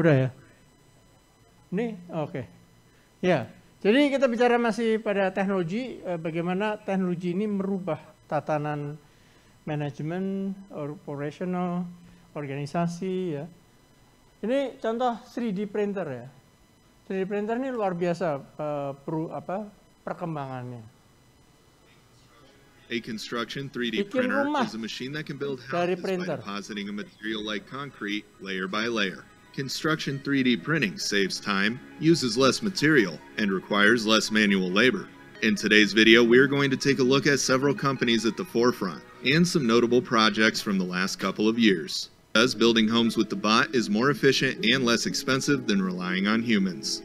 Udah ya? Ini? Oke. Okay. Ya, jadi kita bicara masih pada teknologi, eh, bagaimana teknologi ini merubah tatanan manajemen, operational, organisasi ya. Ini contoh 3D printer ya. 3D printer ini luar biasa uh, peru, apa perkembangannya. A construction 3D printer is a machine that can build houses by depositing a material like concrete layer by layer. Construction 3D printing saves time, uses less material, and requires less manual labor. In today's video, we are going to take a look at several companies at the forefront, and some notable projects from the last couple of years. Thus, building homes with the bot is more efficient and less expensive than relying on humans.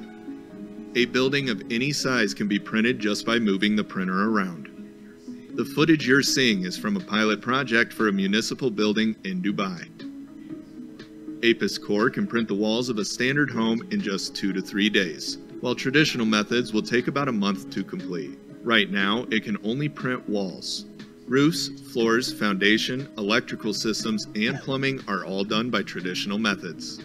A building of any size can be printed just by moving the printer around. The footage you're seeing is from a pilot project for a municipal building in Dubai. Apis Core can print the walls of a standard home in just two to three days, while traditional methods will take about a month to complete. Right now, it can only print walls. Roofs, floors, foundation, electrical systems, and plumbing are all done by traditional methods.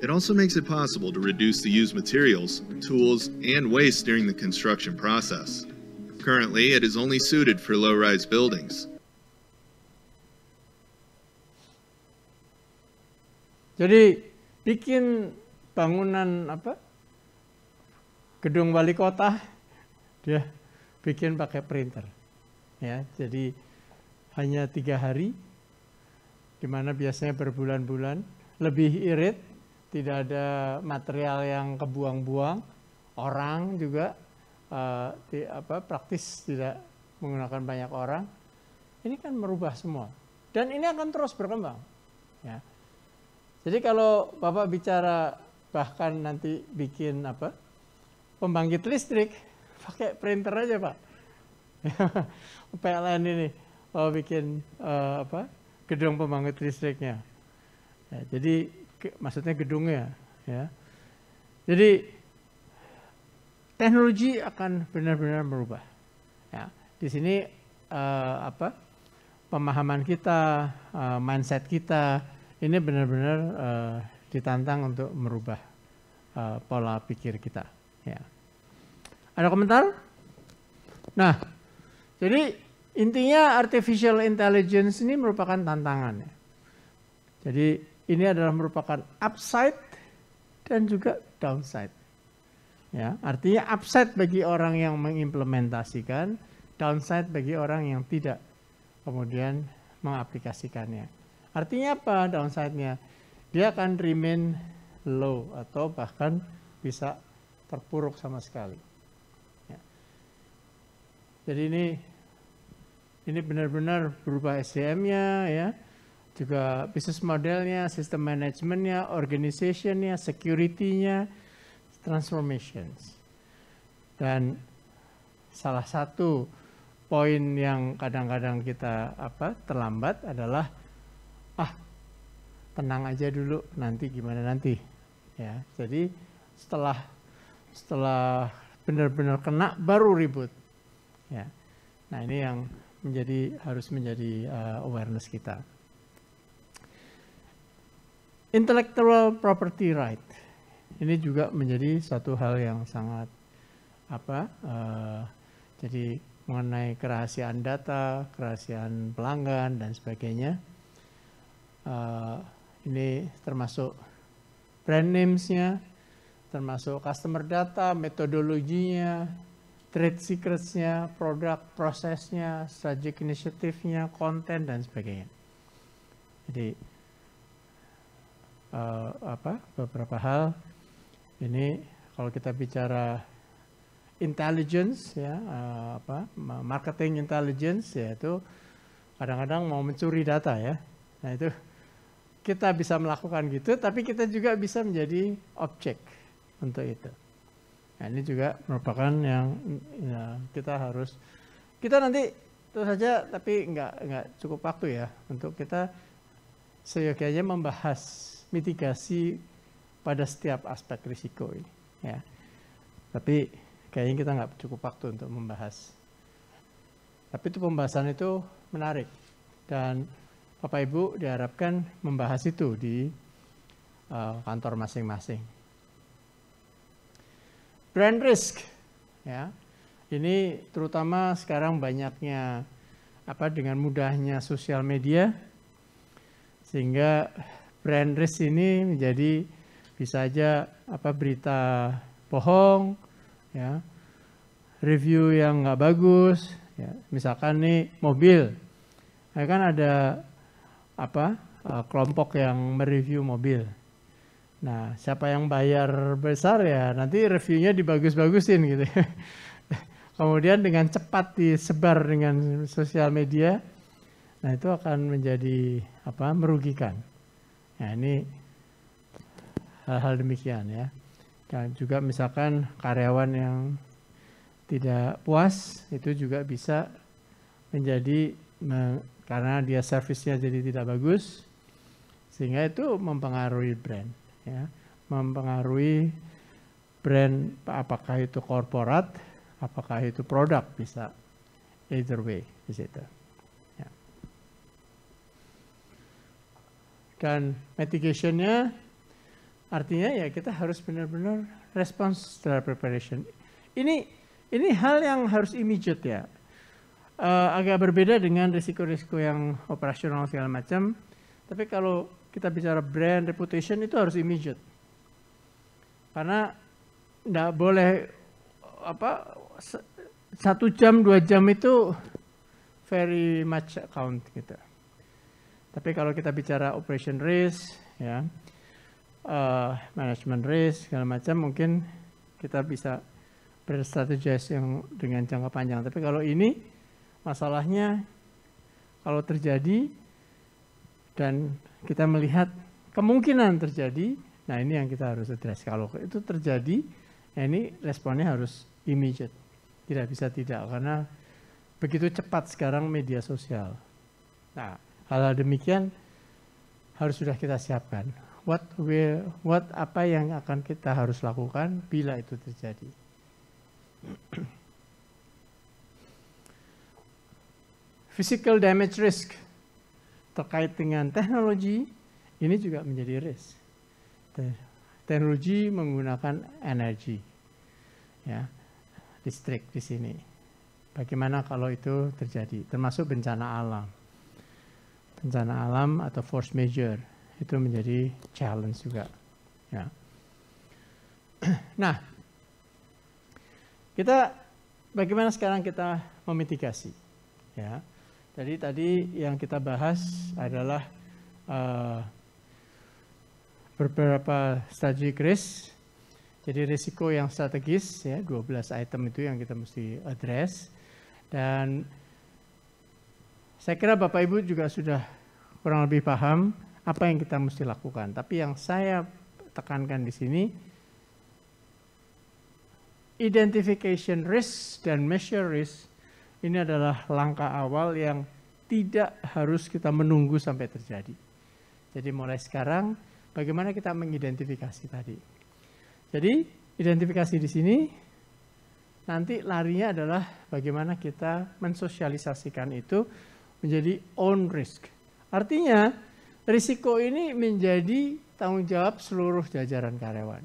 It also makes it possible to reduce the used materials, tools, and waste during the construction process. Currently, it is only suited for low-rise buildings, Jadi bikin bangunan apa gedung wali kota dia bikin pakai printer ya jadi hanya tiga hari dimana biasanya berbulan-bulan lebih irit tidak ada material yang kebuang-buang orang juga uh, eh, di, apa praktis tidak menggunakan banyak orang ini kan merubah semua dan ini akan terus berkembang ya jadi kalau Bapak bicara bahkan nanti bikin apa pembangkit listrik pakai printer aja Pak. PLN ini mau bikin uh, apa gedung pembangkit listriknya. Ya, jadi ke, maksudnya gedungnya ya. Jadi teknologi akan benar-benar merubah Ya, di sini uh, apa pemahaman kita, uh, mindset kita, ini benar-benar uh, ditantang untuk merubah uh, pola pikir kita. Ya. Ada komentar? Nah, jadi intinya artificial intelligence ini merupakan tantangan. Ya. Jadi ini adalah merupakan upside dan juga downside. Ya, artinya upside bagi orang yang mengimplementasikan, downside bagi orang yang tidak kemudian mengaplikasikannya. Artinya apa downside-nya? Dia akan remain low atau bahkan bisa terpuruk sama sekali. Ya. Jadi ini ini benar-benar berubah SDM-nya ya, juga bisnis modelnya, sistem manajemennya, organisasinya, security-nya, transformations. Dan salah satu poin yang kadang-kadang kita apa terlambat adalah ah tenang aja dulu nanti gimana nanti ya jadi setelah setelah benar-benar kena baru ribut ya nah ini yang menjadi harus menjadi uh, awareness kita intellectual property right ini juga menjadi satu hal yang sangat apa uh, jadi mengenai kerahasiaan data kerahasiaan pelanggan dan sebagainya uh, ini termasuk brand names-nya, termasuk customer data, metodologinya, trade secrets-nya, produk prosesnya, strategic initiative-nya, konten, dan sebagainya. Jadi, uh, apa beberapa hal ini kalau kita bicara intelligence ya uh, apa marketing intelligence yaitu kadang-kadang mau mencuri data ya nah itu kita bisa melakukan gitu, tapi kita juga bisa menjadi objek untuk itu. Nah, ini juga merupakan yang ya, kita harus kita nanti terus saja, tapi nggak nggak cukup waktu ya untuk kita seyogianya membahas mitigasi pada setiap aspek risiko ini. Ya. Tapi kayaknya kita nggak cukup waktu untuk membahas. Tapi itu pembahasan itu menarik dan Bapak Ibu diharapkan membahas itu di uh, kantor masing-masing. Brand risk, ya, ini terutama sekarang banyaknya apa dengan mudahnya sosial media, sehingga brand risk ini menjadi bisa aja apa berita bohong, ya, review yang nggak bagus, ya. misalkan nih mobil, ya kan ada apa uh, kelompok yang mereview mobil. Nah, siapa yang bayar besar ya nanti reviewnya dibagus-bagusin gitu. Kemudian dengan cepat disebar dengan sosial media, nah itu akan menjadi apa merugikan. Nah ini hal-hal demikian ya. Dan juga misalkan karyawan yang tidak puas itu juga bisa menjadi karena dia servisnya jadi tidak bagus sehingga itu mempengaruhi brand ya mempengaruhi brand apakah itu korporat apakah itu produk bisa either way di situ ya. dan mitigationnya artinya ya kita harus benar-benar respons terhadap preparation ini ini hal yang harus immediate ya uh, agak berbeda dengan risiko-risiko yang operasional segala macam. Tapi kalau kita bicara brand reputation itu harus immediate. Karena tidak boleh apa satu jam dua jam itu very much account kita. Gitu. Tapi kalau kita bicara operation risk ya uh, management risk segala macam mungkin kita bisa berstrategi yang dengan jangka panjang. Tapi kalau ini Masalahnya kalau terjadi dan kita melihat kemungkinan terjadi, nah ini yang kita harus address. Kalau itu terjadi, ya ini responnya harus immediate. Tidak bisa tidak, karena begitu cepat sekarang media sosial. Nah, hal-hal demikian harus sudah kita siapkan. What will, what apa yang akan kita harus lakukan bila itu terjadi? physical damage risk terkait dengan teknologi ini juga menjadi risk. Teknologi menggunakan energi, ya, listrik di sini. Bagaimana kalau itu terjadi, termasuk bencana alam. Bencana alam atau force major itu menjadi challenge juga. Ya. Nah, kita bagaimana sekarang kita memitigasi, ya? Jadi tadi yang kita bahas adalah uh, beberapa strategi risk. Jadi risiko yang strategis ya 12 item itu yang kita mesti address dan saya kira Bapak Ibu juga sudah kurang lebih paham apa yang kita mesti lakukan. Tapi yang saya tekankan di sini identification risk dan measure risk ini adalah langkah awal yang tidak harus kita menunggu sampai terjadi. Jadi mulai sekarang bagaimana kita mengidentifikasi tadi. Jadi identifikasi di sini nanti larinya adalah bagaimana kita mensosialisasikan itu menjadi own risk. Artinya risiko ini menjadi tanggung jawab seluruh jajaran karyawan.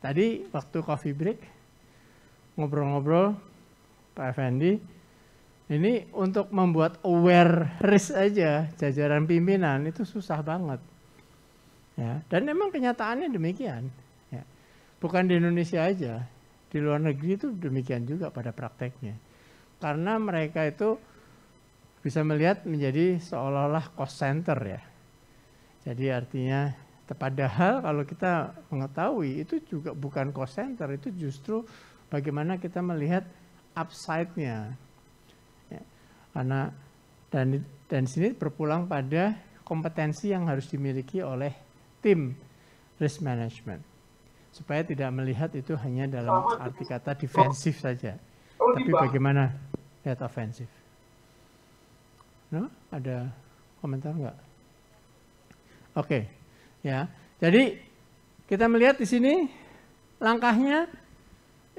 Tadi waktu coffee break ngobrol-ngobrol Pak Effendi ini untuk membuat aware risk aja jajaran pimpinan itu susah banget. Ya, dan memang kenyataannya demikian. Ya. Bukan di Indonesia aja, di luar negeri itu demikian juga pada prakteknya. Karena mereka itu bisa melihat menjadi seolah-olah cost center ya. Jadi artinya padahal kalau kita mengetahui itu juga bukan cost center, itu justru bagaimana kita melihat upside-nya, karena dan dan sini berpulang pada kompetensi yang harus dimiliki oleh tim risk management supaya tidak melihat itu hanya dalam arti kata defensif saja, oh, tapi bagaimana lihat ofensif. No? Ada komentar enggak Oke, okay. ya. Jadi kita melihat di sini langkahnya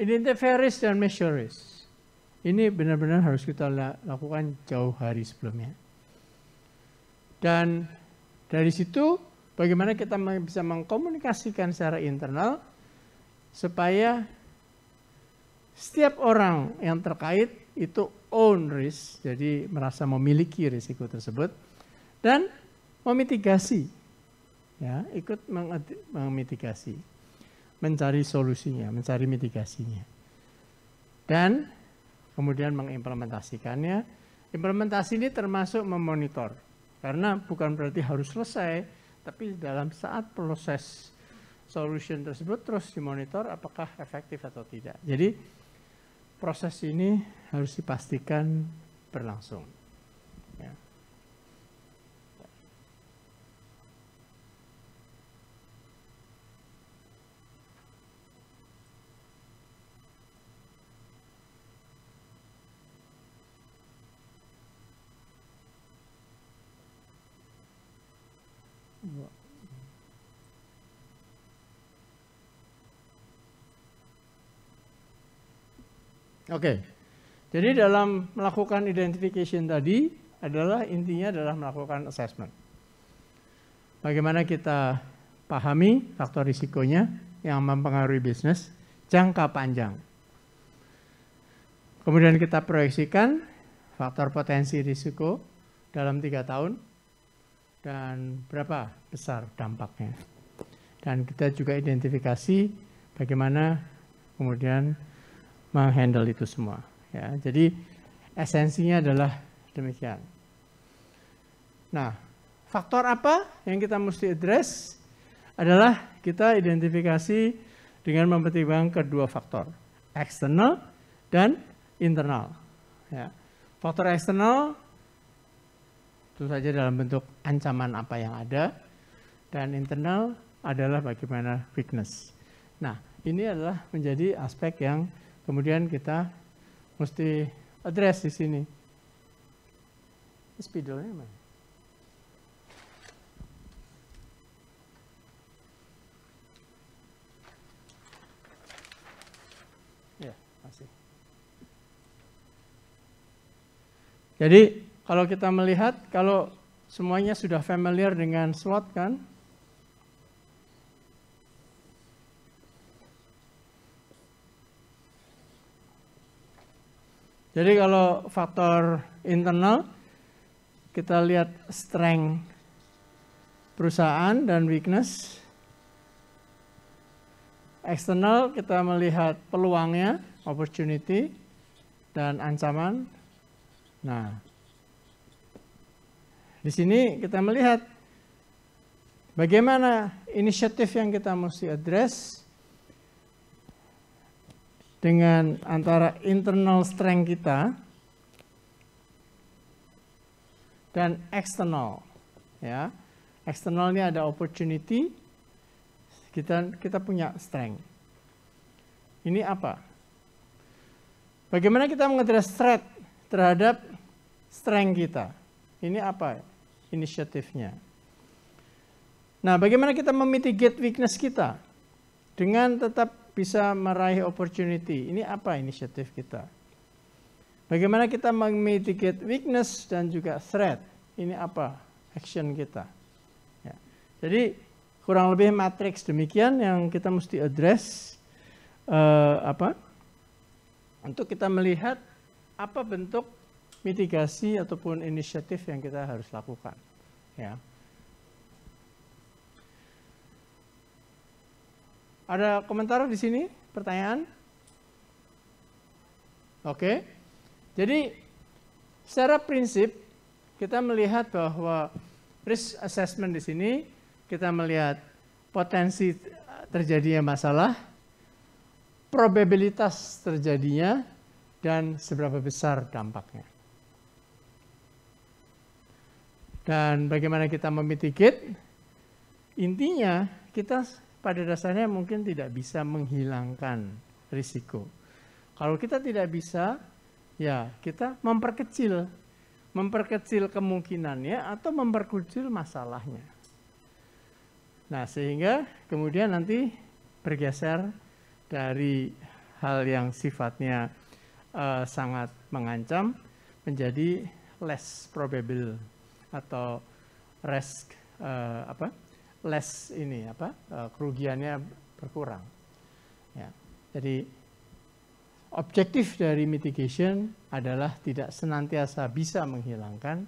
identify risk dan measure risk. Ini benar-benar harus kita lakukan jauh hari sebelumnya. Dan dari situ bagaimana kita bisa mengkomunikasikan secara internal supaya setiap orang yang terkait itu own risk, jadi merasa memiliki risiko tersebut dan memitigasi, ya ikut memitigasi, mencari solusinya, mencari mitigasinya. Dan kemudian mengimplementasikannya. Implementasi ini termasuk memonitor, karena bukan berarti harus selesai, tapi dalam saat proses solution tersebut terus dimonitor apakah efektif atau tidak. Jadi proses ini harus dipastikan berlangsung. Oke. Jadi dalam melakukan identification tadi adalah intinya adalah melakukan assessment. Bagaimana kita pahami faktor risikonya yang mempengaruhi bisnis jangka panjang. Kemudian kita proyeksikan faktor potensi risiko dalam tiga tahun dan berapa besar dampaknya. Dan kita juga identifikasi bagaimana kemudian menghandle itu semua. Ya, jadi esensinya adalah demikian. Nah, faktor apa yang kita mesti address adalah kita identifikasi dengan mempertimbangkan kedua faktor, eksternal dan internal. Ya. Faktor eksternal itu saja dalam bentuk ancaman apa yang ada dan internal adalah bagaimana weakness. Nah, ini adalah menjadi aspek yang Kemudian kita mesti address di sini. Spidolnya mana? Ya, masih. Jadi, kalau kita melihat, kalau semuanya sudah familiar dengan slot kan, Jadi kalau faktor internal kita lihat strength perusahaan dan weakness. Eksternal kita melihat peluangnya, opportunity dan ancaman. Nah, di sini kita melihat bagaimana inisiatif yang kita mesti address dengan antara internal strength kita dan external ya external ini ada opportunity kita kita punya strength ini apa bagaimana kita mengadres threat terhadap strength kita ini apa inisiatifnya nah bagaimana kita memitigate weakness kita dengan tetap bisa meraih opportunity. Ini apa inisiatif kita? Bagaimana kita memitigate weakness dan juga threat? Ini apa action kita? Ya. Jadi kurang lebih matriks demikian yang kita mesti address uh, apa? Untuk kita melihat apa bentuk mitigasi ataupun inisiatif yang kita harus lakukan. Ya. Ada komentar di sini? Pertanyaan? Oke. Jadi secara prinsip kita melihat bahwa risk assessment di sini kita melihat potensi terjadinya masalah, probabilitas terjadinya, dan seberapa besar dampaknya. Dan bagaimana kita memitigate? Intinya kita pada dasarnya mungkin tidak bisa menghilangkan risiko. Kalau kita tidak bisa, ya kita memperkecil, memperkecil kemungkinannya atau memperkecil masalahnya. Nah, sehingga kemudian nanti bergeser dari hal yang sifatnya uh, sangat mengancam menjadi less probable atau risk uh, apa less ini apa eh, kerugiannya berkurang. Ya. Jadi objektif dari mitigation adalah tidak senantiasa bisa menghilangkan,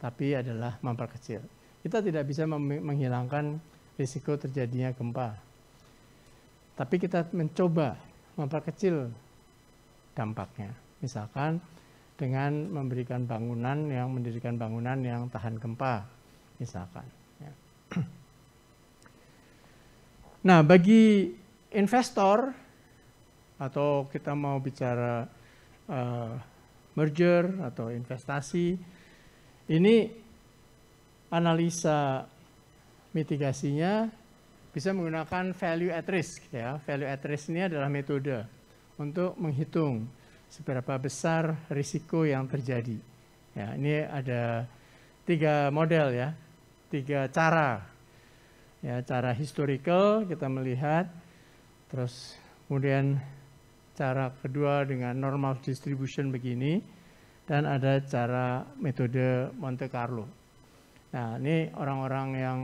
tapi adalah memperkecil. Kita tidak bisa menghilangkan risiko terjadinya gempa, tapi kita mencoba memperkecil dampaknya. Misalkan dengan memberikan bangunan yang mendirikan bangunan yang tahan gempa, misalkan. Ya. Nah, bagi investor atau kita mau bicara uh, merger atau investasi, ini analisa mitigasinya bisa menggunakan value at risk ya. Value at risk ini adalah metode untuk menghitung seberapa besar risiko yang terjadi. Ya, ini ada tiga model ya, tiga cara ya cara historical kita melihat terus kemudian cara kedua dengan normal distribution begini dan ada cara metode Monte Carlo. Nah ini orang-orang yang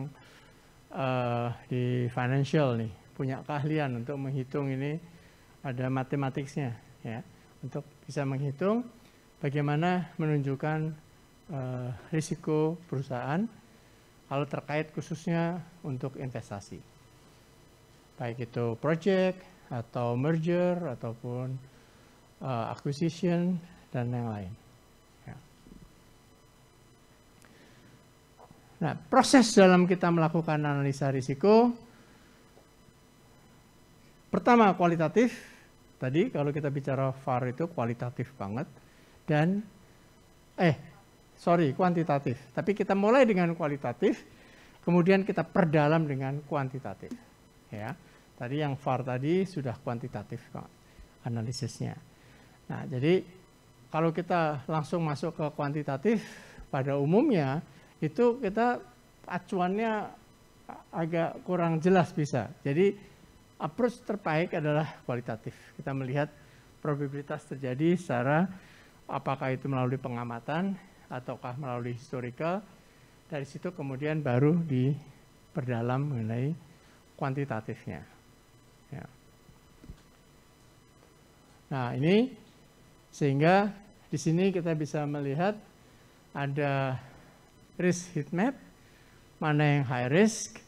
uh, di financial nih punya keahlian untuk menghitung ini ada matematiknya ya untuk bisa menghitung bagaimana menunjukkan uh, risiko perusahaan hal terkait khususnya untuk investasi. Baik itu project atau merger ataupun uh, acquisition dan yang lain. Ya. Nah, proses dalam kita melakukan analisa risiko pertama kualitatif tadi kalau kita bicara VAR itu kualitatif banget dan eh sorry, kuantitatif. Tapi kita mulai dengan kualitatif, kemudian kita perdalam dengan kuantitatif. Ya, tadi yang far tadi sudah kuantitatif kok analisisnya. Nah, jadi kalau kita langsung masuk ke kuantitatif, pada umumnya itu kita acuannya agak kurang jelas bisa. Jadi approach terbaik adalah kualitatif. Kita melihat probabilitas terjadi secara apakah itu melalui pengamatan, ataukah melalui historical. Dari situ kemudian baru diperdalam mengenai kuantitatifnya. Ya. Nah ini sehingga di sini kita bisa melihat ada risk heat map, mana yang high risk,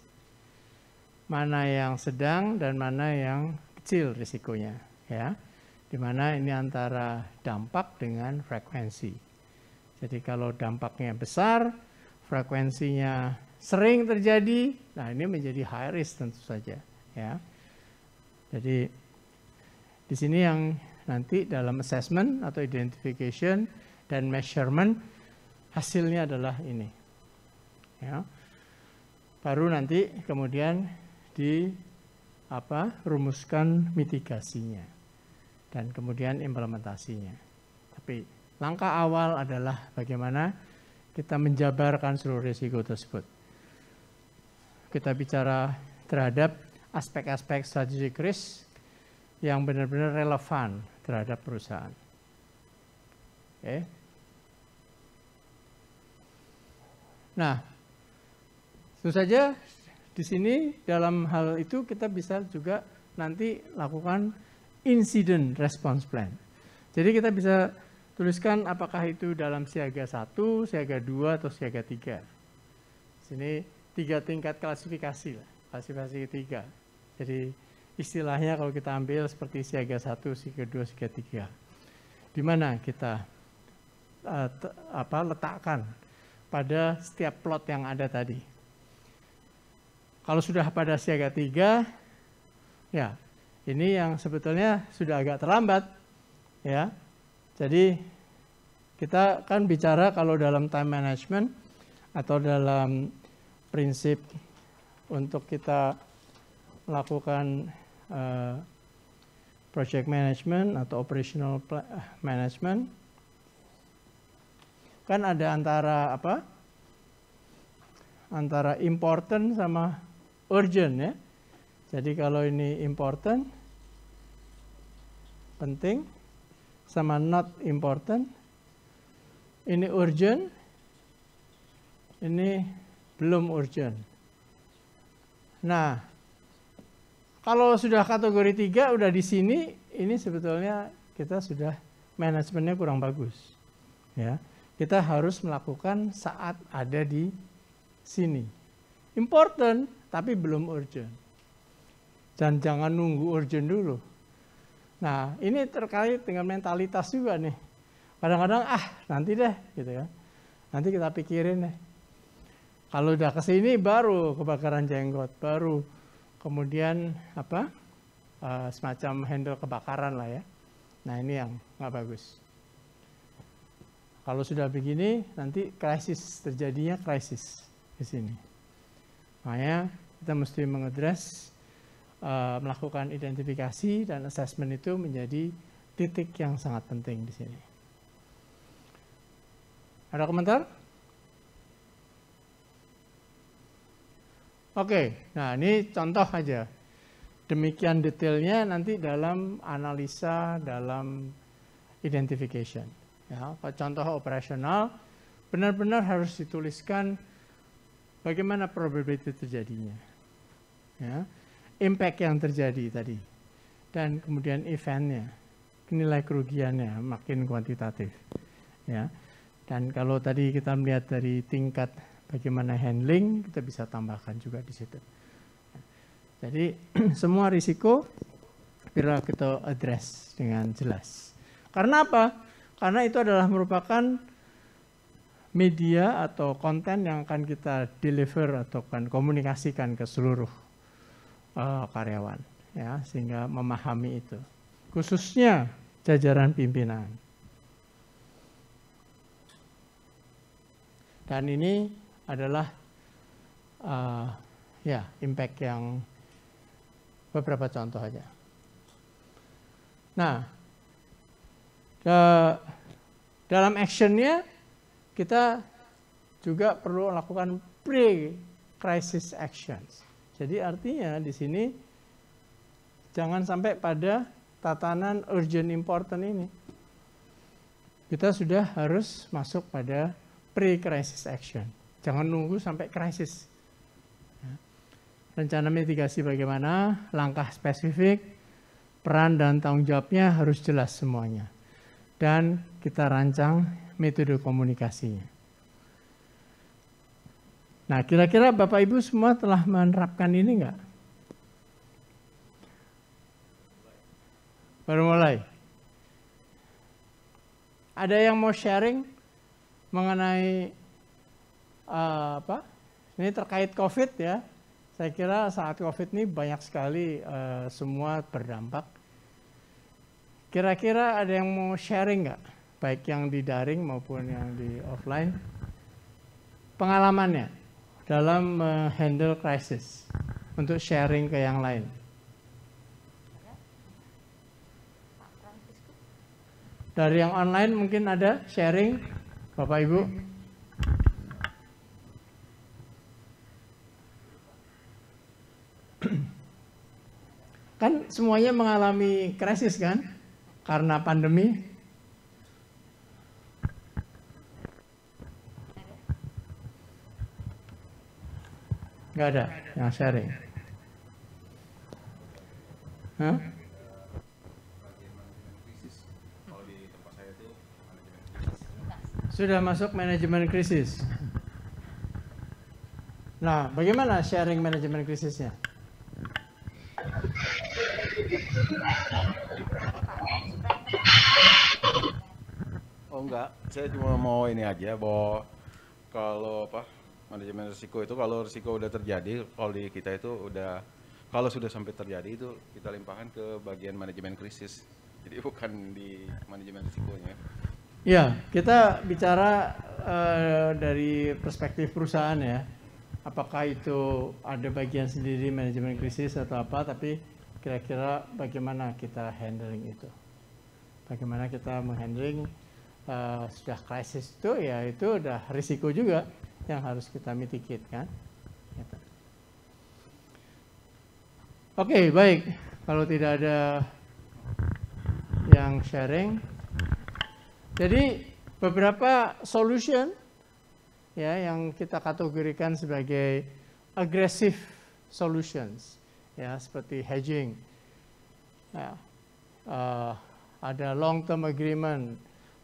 mana yang sedang dan mana yang kecil risikonya ya. dimana ini antara dampak dengan frekuensi. Jadi kalau dampaknya besar, frekuensinya sering terjadi, nah ini menjadi high risk tentu saja ya. Jadi di sini yang nanti dalam assessment atau identification dan measurement hasilnya adalah ini. Ya. Baru nanti kemudian di apa rumuskan mitigasinya dan kemudian implementasinya. Tapi Langkah awal adalah bagaimana kita menjabarkan seluruh risiko tersebut. Kita bicara terhadap aspek-aspek strategic risk yang benar-benar relevan terhadap perusahaan. Oke. Nah, itu saja di sini dalam hal itu kita bisa juga nanti lakukan incident response plan. Jadi kita bisa Tuliskan apakah itu dalam siaga 1, siaga 2, atau siaga 3. Sini tiga tingkat klasifikasi lah, klasifikasi ketiga. Jadi istilahnya kalau kita ambil seperti siaga 1, siaga 2, siaga 3. Di mana kita uh, apa letakkan pada setiap plot yang ada tadi. Kalau sudah pada siaga 3, ya ini yang sebetulnya sudah agak terlambat. ya. Jadi kita kan bicara kalau dalam time management atau dalam prinsip untuk kita melakukan uh, eh, project management atau operational management kan ada antara apa antara important sama urgent ya jadi kalau ini important penting sama not important ini urgent, ini belum urgent. Nah, kalau sudah kategori 3 udah di sini, ini sebetulnya kita sudah manajemennya kurang bagus. Ya, kita harus melakukan saat ada di sini. Important tapi belum urgent. Dan jangan nunggu urgent dulu. Nah, ini terkait dengan mentalitas juga nih kadang-kadang ah nanti deh gitu ya nanti kita pikirin deh kalau udah kesini baru kebakaran jenggot baru kemudian apa uh, semacam handle kebakaran lah ya nah ini yang nggak bagus kalau sudah begini nanti krisis terjadinya krisis di sini makanya kita mesti mengadres uh, melakukan identifikasi dan assessment itu menjadi titik yang sangat penting di sini. Ada komentar? Oke, nah ini contoh aja. Demikian detailnya nanti dalam analisa, dalam identification. Ya, contoh operasional benar-benar harus dituliskan bagaimana probability terjadinya. Ya, impact yang terjadi tadi. Dan kemudian eventnya, nilai kerugiannya makin kuantitatif. Ya. Dan kalau tadi kita melihat dari tingkat bagaimana handling, kita bisa tambahkan juga di situ. Jadi semua risiko viral kita address dengan jelas. Karena apa? Karena itu adalah merupakan media atau konten yang akan kita deliver atau akan komunikasikan ke seluruh uh, karyawan ya sehingga memahami itu khususnya jajaran pimpinan Dan ini adalah uh, ya impact yang beberapa contoh aja. Nah, ke, dalam actionnya kita juga perlu lakukan pre-crisis actions. Jadi artinya di sini jangan sampai pada tatanan urgent important ini. Kita sudah harus masuk pada pre-crisis action. Jangan nunggu sampai krisis. Ya. Rencana mitigasi bagaimana, langkah spesifik, peran dan tanggung jawabnya harus jelas semuanya. Dan kita rancang metode komunikasinya. Nah, kira-kira Bapak Ibu semua telah menerapkan ini enggak? Baru mulai. Ada yang mau sharing? mengenai uh, apa? Ini terkait COVID ya. Saya kira saat COVID ini banyak sekali uh, semua berdampak. Kira-kira ada yang mau sharing nggak? Baik yang di daring maupun yang di offline. Pengalamannya dalam handle crisis untuk sharing ke yang lain. Dari yang online mungkin ada sharing Bapak Ibu. Kan semuanya mengalami krisis kan? Karena pandemi. Gak ada yang sharing. Hah? Sudah masuk manajemen krisis. Nah, bagaimana sharing manajemen krisisnya? Oh enggak, saya cuma mau ini aja bahwa kalau apa manajemen risiko itu kalau risiko udah terjadi kalau di kita itu udah kalau sudah sampai terjadi itu kita limpahkan ke bagian manajemen krisis. Jadi bukan di manajemen risikonya. Ya, kita bicara uh, dari perspektif perusahaan ya. Apakah itu ada bagian sendiri manajemen krisis atau apa, tapi kira-kira bagaimana kita handling itu. Bagaimana kita menghandling uh, sudah krisis itu, ya itu udah risiko juga yang harus kita mitigate kan. Gitu. Oke, okay, baik. Kalau tidak ada yang sharing, jadi beberapa solution ya yang kita kategorikan sebagai agresif solutions ya seperti hedging ya, uh, ada long term agreement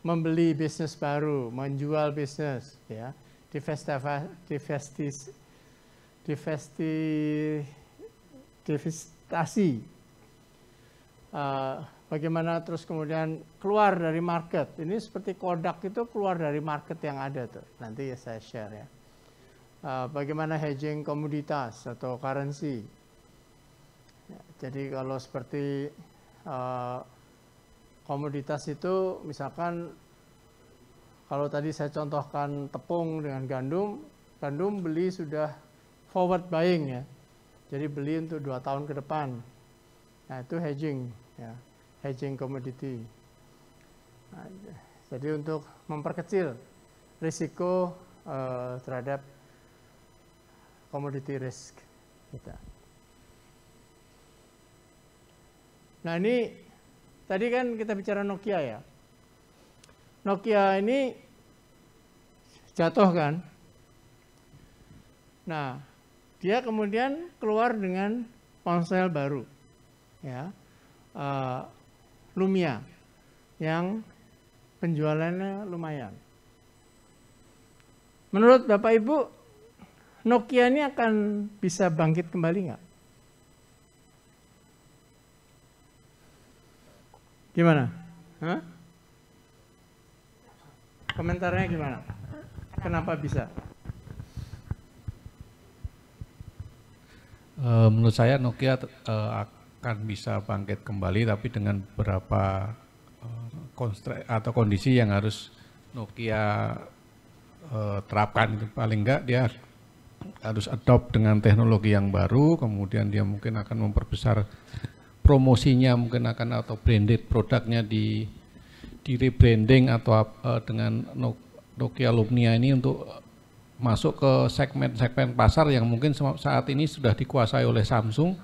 membeli bisnis baru menjual bisnis ya divestis divesti divestasi uh, bagaimana terus kemudian keluar dari market. Ini seperti Kodak itu keluar dari market yang ada tuh. Nanti ya saya share ya. Eh, bagaimana hedging komoditas atau currency. Ya, jadi kalau seperti uh, komoditas itu misalkan kalau tadi saya contohkan tepung dengan gandum, gandum beli sudah forward buying ya. Jadi beli untuk dua tahun ke depan. Nah itu hedging ya hedging komoditi. Nah, jadi untuk memperkecil risiko uh, terhadap commodity risk kita. Nah ini tadi kan kita bicara Nokia ya. Nokia ini jatuh kan. Nah dia kemudian keluar dengan ponsel baru, ya uh, Lumia yang penjualannya lumayan. Menurut Bapak Ibu, Nokia ini akan bisa bangkit kembali nggak? Gimana? Hah? Komentarnya gimana? Kenapa bisa? Eh, menurut saya Nokia eh, akan bisa bangkit kembali tapi dengan beberapa eh, konstruk atau kondisi yang harus Nokia uh, terapkan paling enggak dia harus adopt dengan teknologi yang baru kemudian dia mungkin akan memperbesar promosinya mungkin akan atau branded produknya di di rebranding atau uh, dengan Nokia Lumia ini untuk masuk ke segmen-segmen pasar yang mungkin saat ini sudah dikuasai oleh Samsung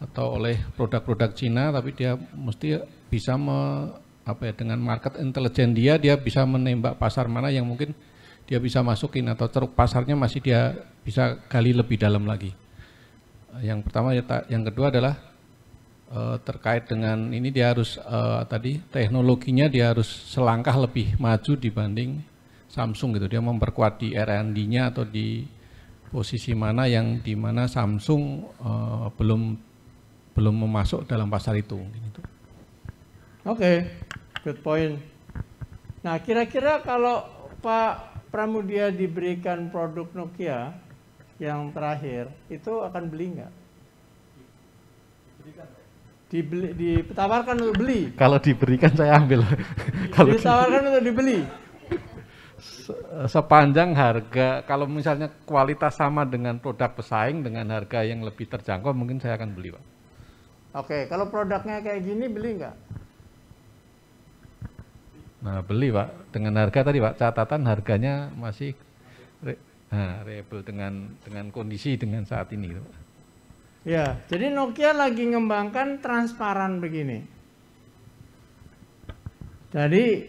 atau oleh produk-produk Cina tapi dia mesti bisa me, apa ya dengan market intelijen dia dia bisa menembak pasar mana yang mungkin dia bisa masukin atau ceruk pasarnya masih dia bisa gali lebih dalam lagi. Yang pertama ya yang kedua adalah uh, terkait dengan ini dia harus uh, tadi teknologinya dia harus selangkah lebih maju dibanding Samsung gitu. Dia memperkuat di R&D-nya atau di posisi mana yang di mana Samsung uh, belum belum memasuk dalam pasar itu. Oke, okay, good point. Nah, kira-kira kalau Pak Pramudia diberikan produk Nokia yang terakhir, itu akan beli nggak? Dibeli, ditawarkan untuk beli. Kalau diberikan saya ambil. kalau ditawarkan untuk dibeli. sepanjang harga, kalau misalnya kualitas sama dengan produk pesaing dengan harga yang lebih terjangkau, mungkin saya akan beli, Pak. Oke, kalau produknya kayak gini beli nggak? Nah beli pak, dengan harga tadi pak catatan harganya masih re, nah, rebel dengan dengan kondisi dengan saat ini. Pak. Ya, jadi Nokia lagi ngembangkan transparan begini. Jadi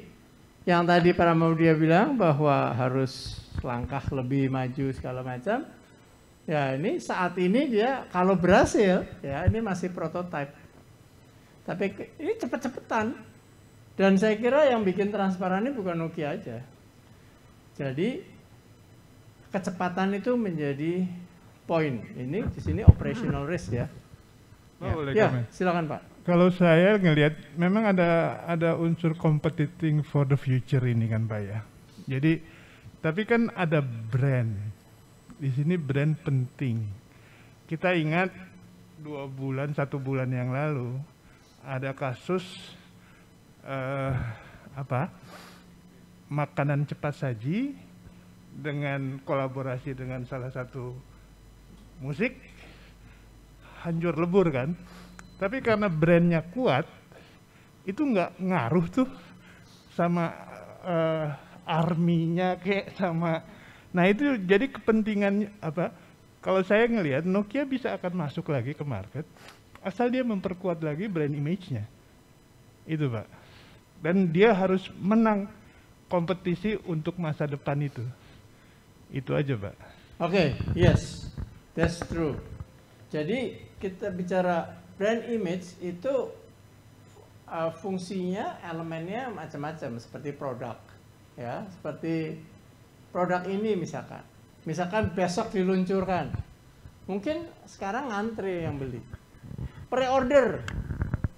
yang tadi para media bilang bahwa harus langkah lebih maju segala macam, Ya ini saat ini dia kalau berhasil ya ini masih prototipe. Tapi ini cepet-cepetan. Dan saya kira yang bikin transparan ini bukan Nokia aja. Jadi kecepatan itu menjadi poin. Ini di sini operational risk ya. Oh, ya, ya silakan Pak. Kalau saya ngelihat memang ada ada unsur competing for the future ini kan Pak ya. Jadi tapi kan ada brand di sini brand penting. Kita ingat dua bulan, satu bulan yang lalu ada kasus uh, apa makanan cepat saji dengan kolaborasi dengan salah satu musik hancur lebur kan. Tapi karena brandnya kuat, itu nggak ngaruh tuh sama uh, eh, arminya kayak sama Nah itu jadi kepentingannya apa? Kalau saya ngelihat Nokia bisa akan masuk lagi ke market asal dia memperkuat lagi brand image-nya. Itu pak. Dan dia harus menang kompetisi untuk masa depan itu. Itu aja pak. Oke, okay, yes, that's true. Jadi kita bicara brand image itu uh, fungsinya, elemennya macam-macam seperti produk, ya, seperti produk ini misalkan. Misalkan besok diluncurkan. Mungkin sekarang ngantri yang beli. Pre-order.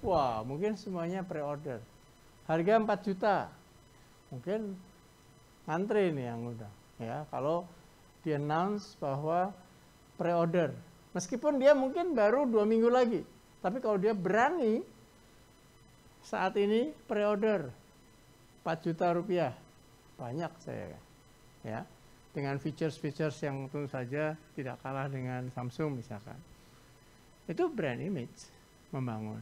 Wah, mungkin semuanya pre-order. Harga 4 juta. Mungkin ngantri ini yang udah. Ya, kalau di announce bahwa pre-order. Meskipun dia mungkin baru dua minggu lagi. Tapi kalau dia berani saat ini pre-order 4 juta rupiah. Banyak saya ya dengan features-features yang tentu saja tidak kalah dengan Samsung misalkan. Itu brand image membangun.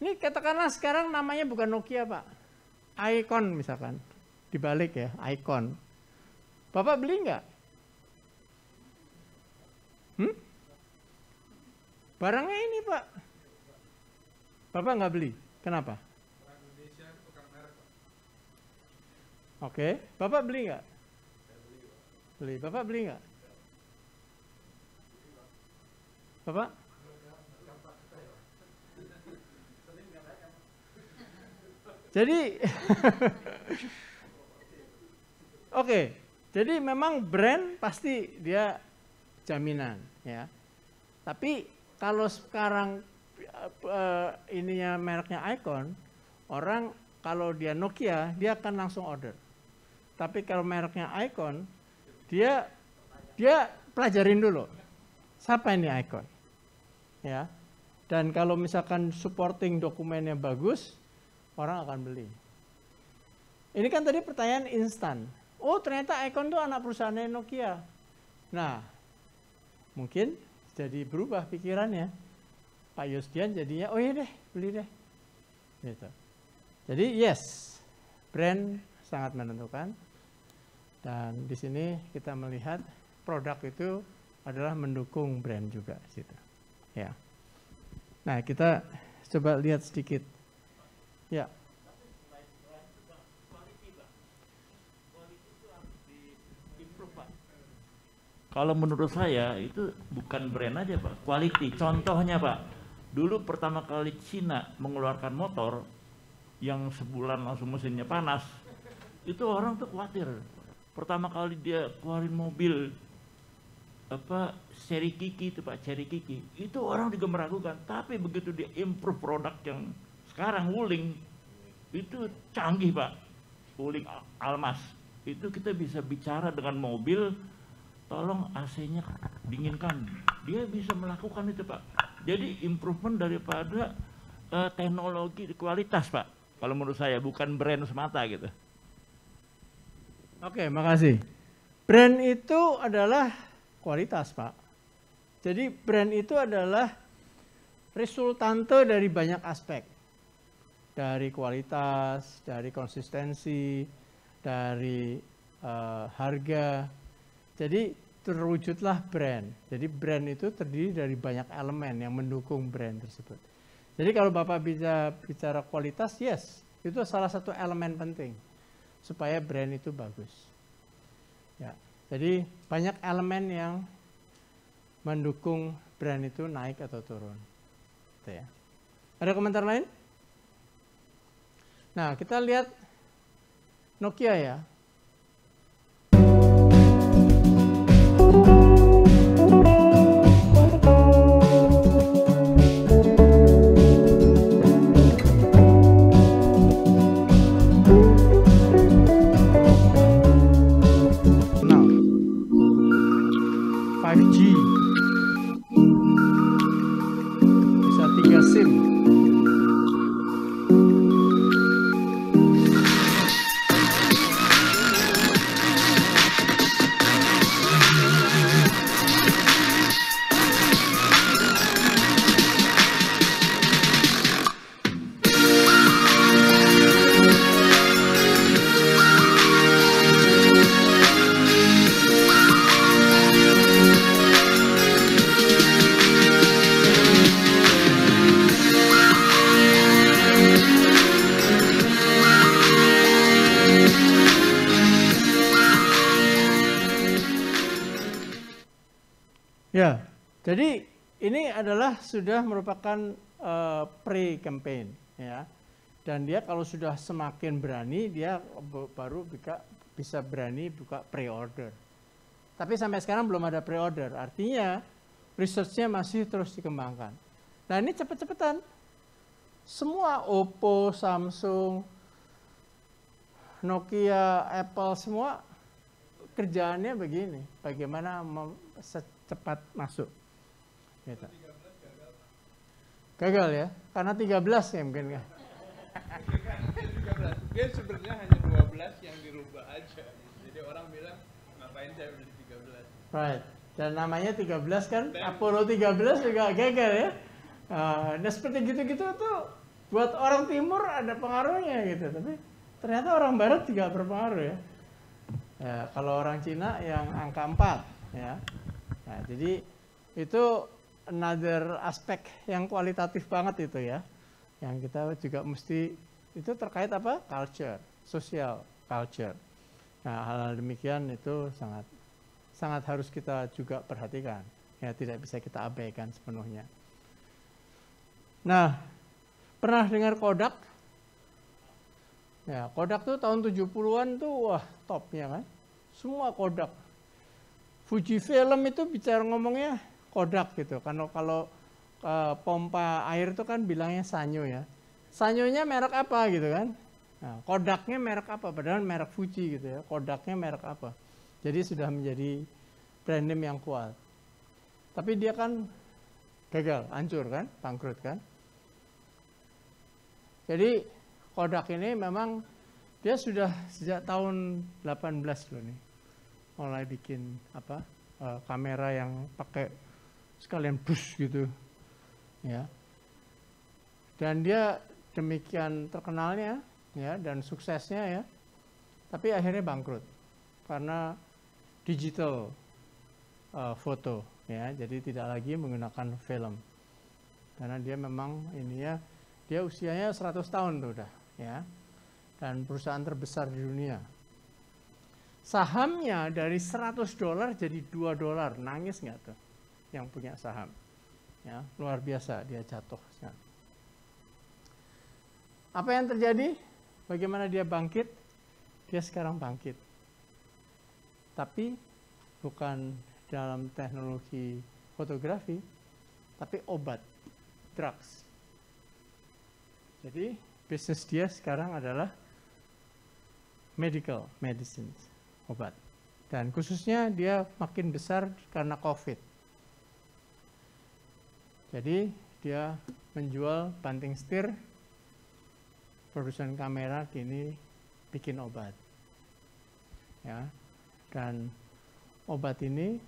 Ini katakanlah sekarang namanya bukan Nokia pak, Icon misalkan, dibalik ya Icon. Bapak beli nggak? Hmm? Barangnya ini pak, bapak nggak beli. Kenapa? Oke, okay. bapak beli nggak? Beli. Bapak beli nggak? Bapak? Jadi, oke. Okay. Jadi memang brand pasti dia jaminan, ya. Tapi kalau sekarang uh, ininya mereknya Icon, orang kalau dia Nokia dia akan langsung order. Tapi kalau mereknya Icon dia dia pelajarin dulu siapa ini icon ya dan kalau misalkan supporting dokumennya bagus orang akan beli ini kan tadi pertanyaan instan oh ternyata icon tuh anak perusahaannya Nokia nah mungkin jadi berubah pikirannya Pak yosdian jadinya oh iya deh beli deh gitu jadi yes brand sangat menentukan dan di sini kita melihat produk itu adalah mendukung brand juga situ. Ya. Nah, kita coba lihat sedikit. Ya. Kalau menurut saya itu bukan brand aja, Pak. Quality. Contohnya, Pak. Dulu pertama kali Cina mengeluarkan motor yang sebulan langsung mesinnya panas, itu orang tuh khawatir pertama kali dia keluarin mobil apa seri Kiki itu Pak seri Kiki itu orang juga meragukan tapi begitu dia improve produk yang sekarang Wuling itu canggih Pak Wuling Almas itu kita bisa bicara dengan mobil tolong AC-nya dinginkan dia bisa melakukan itu Pak jadi improvement daripada uh, teknologi kualitas Pak kalau menurut saya bukan brand semata gitu Oke, makasih. Brand itu adalah kualitas, Pak. Jadi brand itu adalah resultante dari banyak aspek. Dari kualitas, dari konsistensi, dari uh, harga. Jadi terwujudlah brand. Jadi brand itu terdiri dari banyak elemen yang mendukung brand tersebut. Jadi kalau Bapak bisa bicara kualitas, yes, itu salah satu elemen penting supaya brand itu bagus. Ya, jadi banyak elemen yang mendukung brand itu naik atau turun. Gitu ya. Ada komentar lain? Nah, kita lihat Nokia ya. sudah merupakan uh, pre-campaign ya. Dan dia kalau sudah semakin berani dia baru bisa, bisa berani buka pre-order. Tapi sampai sekarang belum ada pre-order. Artinya researchnya masih terus dikembangkan. Nah ini cepet-cepetan. Semua Oppo, Samsung, Nokia, Apple semua kerjaannya begini. Bagaimana cepat masuk. Gitu. Gagal ya? Karena 13 ya mungkin ya. Dia sebenarnya hanya 12 yang dirubah aja. Jadi orang bilang, ngapain saya beli 13? Right. Dan namanya 13 kan, Dan, Apollo 13 juga gagal ya. nah seperti gitu-gitu tuh buat orang timur ada pengaruhnya gitu. Tapi ternyata orang barat juga berpengaruh ya. ya kalau orang Cina yang angka 4 ya. Nah, jadi itu another aspek yang kualitatif banget itu ya. Yang kita juga mesti itu terkait apa? Culture, sosial culture. Nah, hal-hal demikian itu sangat sangat harus kita juga perhatikan. Ya, tidak bisa kita abaikan sepenuhnya. Nah, pernah dengar Kodak? Ya, Kodak tuh tahun 70-an tuh wah top ya kan. Semua Kodak. Fuji Film itu bicara ngomongnya Kodak gitu. Karena kalau uh, pompa air itu kan bilangnya Sanyo ya. Sanyonya merek apa gitu kan? Nah, Kodaknya merek apa? Padahal merek Fuji gitu ya. Kodaknya merek apa? Jadi sudah menjadi brand name yang kuat. Tapi dia kan gagal, hancur kan, bangkrut kan. Jadi Kodak ini memang dia sudah sejak tahun 18 loh nih mulai bikin apa uh, kamera yang pakai sekalian bus gitu ya dan dia demikian terkenalnya ya dan suksesnya ya tapi akhirnya bangkrut karena digital uh, foto ya jadi tidak lagi menggunakan film karena dia memang ini ya dia usianya 100 tahun tuh udah ya dan perusahaan terbesar di dunia sahamnya dari 100 dolar jadi 2 dolar nangis nggak tuh yang punya saham. Ya, luar biasa dia jatuh. Ya. Apa yang terjadi? Bagaimana dia bangkit? Dia sekarang bangkit. Tapi bukan dalam teknologi fotografi, tapi obat, drugs. Jadi bisnis dia sekarang adalah medical medicines, obat. Dan khususnya dia makin besar karena COVID jadi dia menjual banting setir, produsen kamera kini bikin obat. Ya. Dan obat ini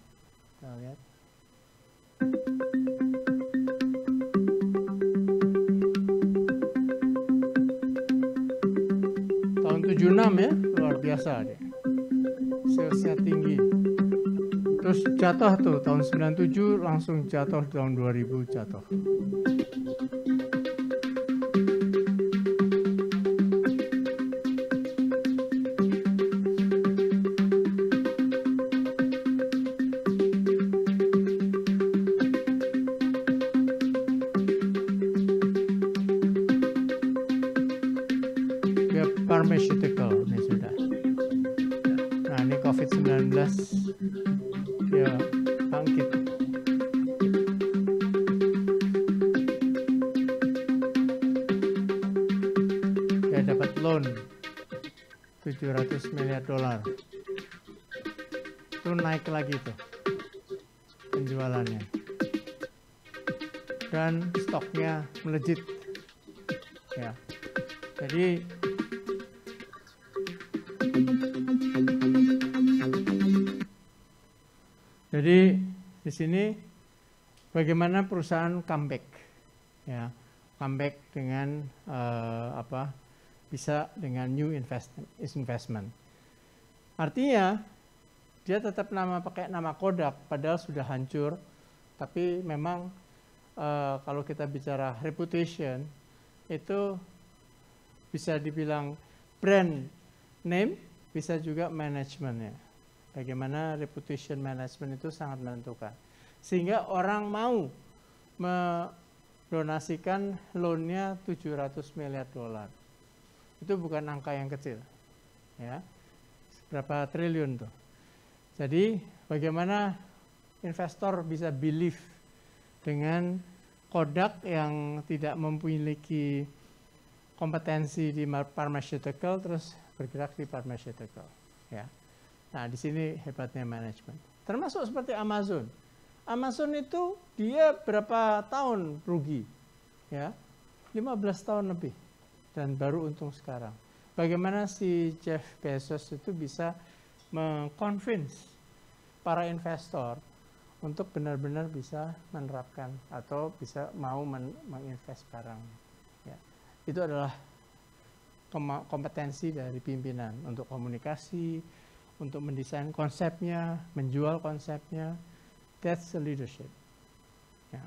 kita lihat tahun 76 ya luar biasa deh Selesai tinggi terus jatuh tuh tahun 97 langsung jatuh tahun 2000 jatuh bagaimana perusahaan comeback ya comeback dengan uh, apa bisa dengan new investment investment artinya dia tetap nama pakai nama Kodak padahal sudah hancur tapi memang uh, kalau kita bicara reputation itu bisa dibilang brand name bisa juga manajemennya bagaimana reputation management itu sangat menentukan sehingga orang mau mendonasikan tujuh 700 miliar dolar. Itu bukan angka yang kecil. Ya. Berapa triliun tuh. Jadi bagaimana investor bisa believe dengan Kodak yang tidak memiliki kompetensi di pharmaceutical terus bergerak di pharmaceutical ya. Nah, di sini hebatnya manajemen. Termasuk seperti Amazon. Amazon itu dia berapa tahun rugi? Ya, 15 tahun lebih dan baru untung sekarang. Bagaimana si Jeff Bezos itu bisa mengconvince para investor untuk benar-benar bisa menerapkan atau bisa mau men menginvest sekarang. Ya. Itu adalah kompetensi dari pimpinan untuk komunikasi, untuk mendesain konsepnya, menjual konsepnya, That's the leadership. Yeah.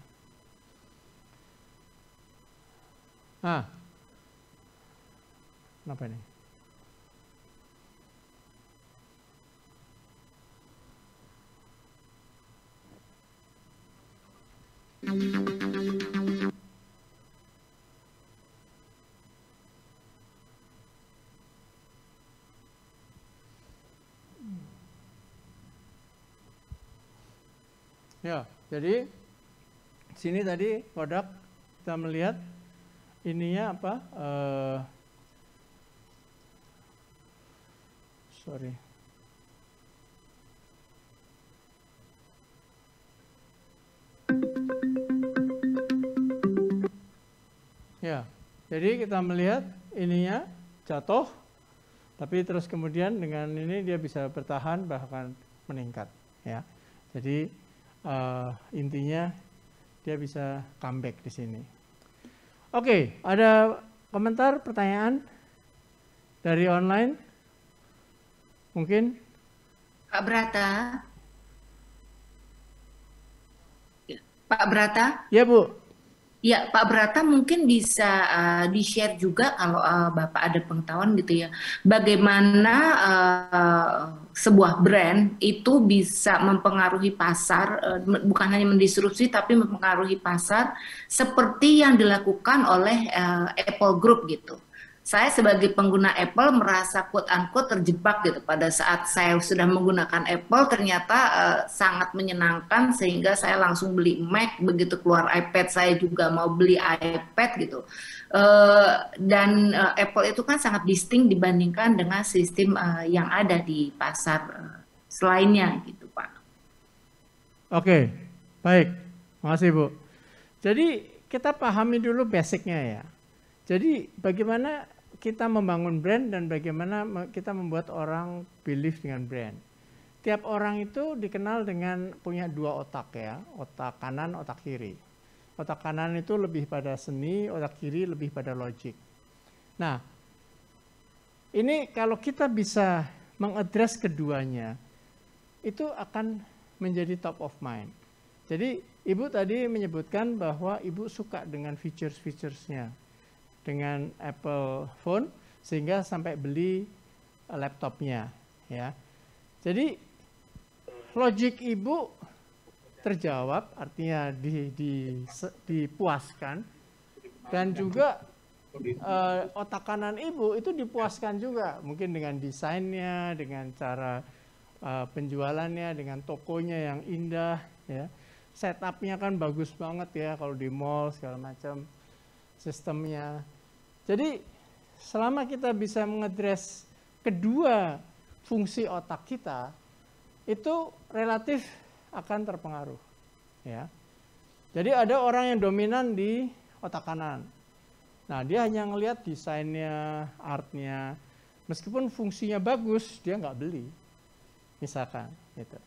Ah. No,pe. Thank you. Ya, jadi sini tadi produk kita melihat ininya apa? Uh, sorry. Ya, jadi kita melihat ininya jatuh, tapi terus kemudian dengan ini dia bisa bertahan bahkan meningkat. Ya, jadi uh, intinya dia bisa comeback di sini. Oke, okay, ada komentar, pertanyaan dari online? Mungkin? Pak Brata. Pak Brata? Ya, Bu. Ya, Pak Brata mungkin bisa uh, di-share juga kalau uh, Bapak ada pengetahuan gitu ya. Bagaimana uh, sebuah brand itu bisa mempengaruhi pasar uh, bukan hanya mendisrupsi tapi mempengaruhi pasar seperti yang dilakukan oleh uh, Apple Group gitu saya sebagai pengguna Apple merasa quote unquote terjebak gitu pada saat saya sudah menggunakan Apple ternyata uh, sangat menyenangkan sehingga saya langsung beli Mac begitu keluar iPad saya juga mau beli iPad gitu uh, dan uh, Apple itu kan sangat distinct dibandingkan dengan sistem uh, yang ada di pasar uh, selainnya gitu Pak. Oke baik makasih Bu. Jadi kita pahami dulu basicnya ya. Jadi bagaimana kita membangun brand dan bagaimana kita membuat orang believe dengan brand. Tiap orang itu dikenal dengan punya dua otak ya, otak kanan, otak kiri. Otak kanan itu lebih pada seni, otak kiri lebih pada logik. Nah, ini kalau kita bisa mengadres keduanya, itu akan menjadi top of mind. Jadi ibu tadi menyebutkan bahwa ibu suka dengan features-featuresnya dengan Apple phone sehingga sampai beli eh, laptopnya ya. Jadi logik ibu terjawab artinya di, di, dipuaskan dan juga uh, otak kanan ibu itu dipuaskan juga mungkin dengan desainnya dengan cara uh, penjualannya dengan tokonya yang indah ya setupnya kan bagus banget ya kalau di mall segala macam sistemnya jadi selama kita bisa mengadres kedua fungsi otak kita, itu relatif akan terpengaruh. Ya. Jadi ada orang yang dominan di otak kanan. Nah dia hanya ngelihat desainnya, artnya. Meskipun fungsinya bagus, dia nggak beli. Misalkan. Gitu.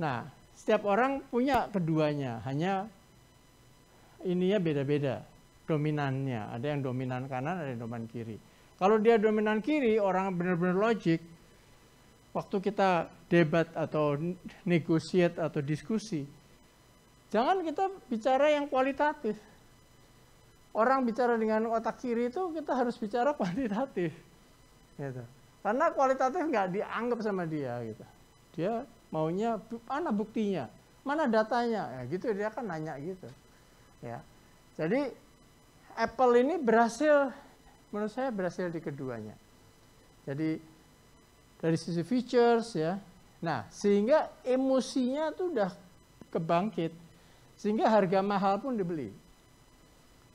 Nah, setiap orang punya keduanya, hanya ininya beda-beda dominannya. Ada yang dominan kanan, ada yang dominan kiri. Kalau dia dominan kiri, orang benar-benar logik. Waktu kita debat atau negosiat atau diskusi, jangan kita bicara yang kualitatif. Orang bicara dengan otak kiri itu kita harus bicara kuantitatif. Gitu. Karena kualitatif nggak dianggap sama dia. Gitu. Dia maunya mana buktinya, mana datanya, ya, gitu dia akan nanya gitu. Ya. Jadi Apple ini berhasil, menurut saya berhasil di keduanya. Jadi dari sisi features ya, nah sehingga emosinya tuh udah kebangkit, sehingga harga mahal pun dibeli.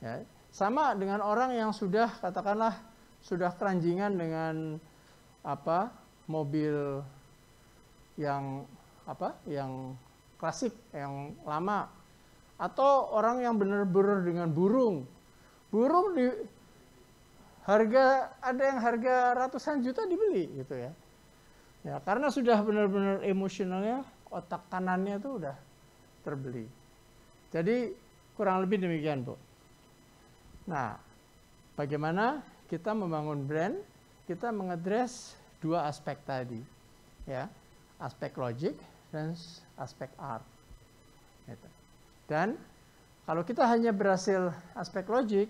Ya, sama dengan orang yang sudah katakanlah sudah keranjingan dengan apa mobil yang apa yang klasik yang lama atau orang yang benar-benar dengan burung burung di harga ada yang harga ratusan juta dibeli gitu ya. Ya, karena sudah benar-benar emosionalnya otak kanannya itu udah terbeli. Jadi kurang lebih demikian, Bu. Nah, bagaimana kita membangun brand? Kita mengadres dua aspek tadi. Ya, aspek logic dan aspek art. Gitu. Dan kalau kita hanya berhasil aspek logic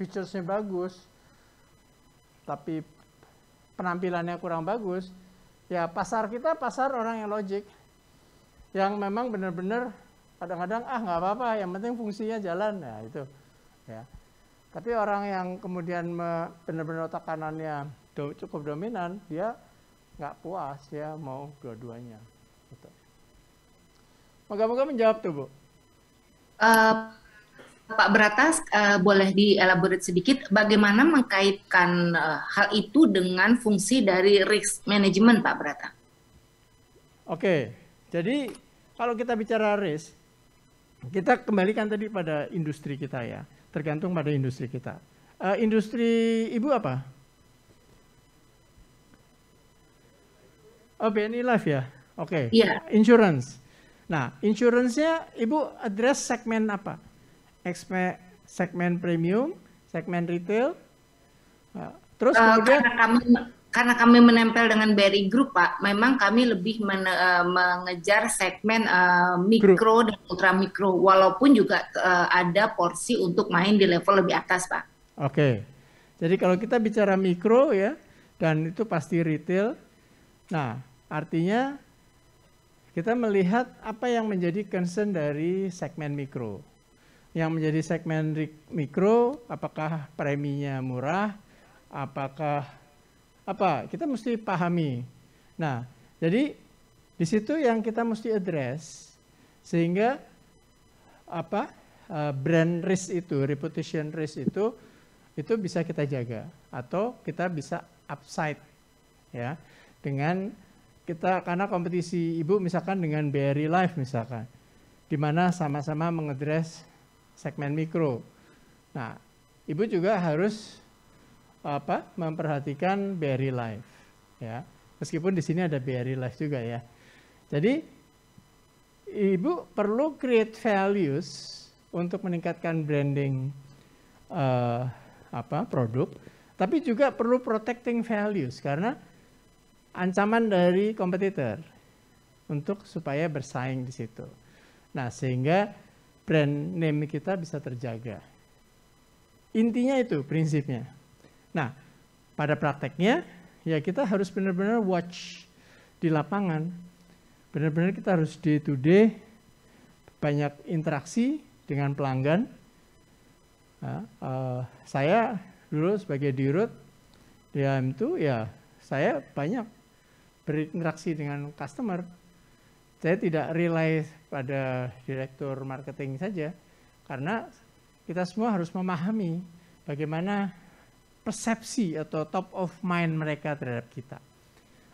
featuresnya bagus, tapi penampilannya kurang bagus, ya pasar kita pasar orang yang logik, yang memang benar-benar kadang-kadang ah nggak apa-apa, yang penting fungsinya jalan, ya itu, ya. Tapi orang yang kemudian benar-benar otak kanannya do cukup dominan, dia nggak puas, ya mau dua-duanya. Gitu. Moga-moga menjawab tuh, Bu. Uh, Pak Beratas uh, boleh dielaborasi sedikit bagaimana mengkaitkan uh, hal itu dengan fungsi dari risk management Pak Berata. Oke, jadi kalau kita bicara risk, kita kembalikan tadi pada industri kita ya, tergantung pada industri kita. Uh, industri ibu apa? Oh BNI Life ya, oke. Okay. Iya. Insurance. Nah, insurance-nya ibu address segmen apa? segmen premium, segmen retail. Ya, terus uh, kemudian karena kami karena kami menempel dengan Berry Group, Pak, memang kami lebih men, uh, eh, mengejar segmen uh, mikro Group. dan ultra mikro, walaupun juga uh, ada porsi untuk main di level lebih atas, Pak. Oke, okay. jadi kalau kita bicara mikro ya, dan itu pasti retail. Nah, artinya kita melihat apa yang menjadi concern dari segmen mikro yang menjadi segmen mikro, apakah preminya murah, apakah apa? Kita mesti pahami. Nah, jadi di situ yang kita mesti address sehingga apa? E, brand risk itu, reputation risk itu itu bisa kita jaga atau kita bisa upside ya dengan kita karena kompetisi ibu misalkan dengan BRI Life misalkan di mana sama-sama mengedres segmen mikro. Nah, ibu juga harus apa memperhatikan berry Life ya. Meskipun di sini ada berry Life juga ya. Jadi ibu perlu create values untuk meningkatkan branding uh, apa produk, tapi juga perlu protecting values karena ancaman dari kompetitor untuk supaya bersaing di situ. Nah, sehingga brand name kita bisa terjaga. Intinya itu prinsipnya. Nah, pada prakteknya ya kita harus benar-benar watch di lapangan. Benar-benar kita harus day to day banyak interaksi dengan pelanggan. Nah, uh, saya dulu sebagai dirut di AM2 ya saya banyak berinteraksi dengan customer saya tidak rely pada direktur marketing saja, karena kita semua harus memahami bagaimana persepsi atau top of mind mereka terhadap kita.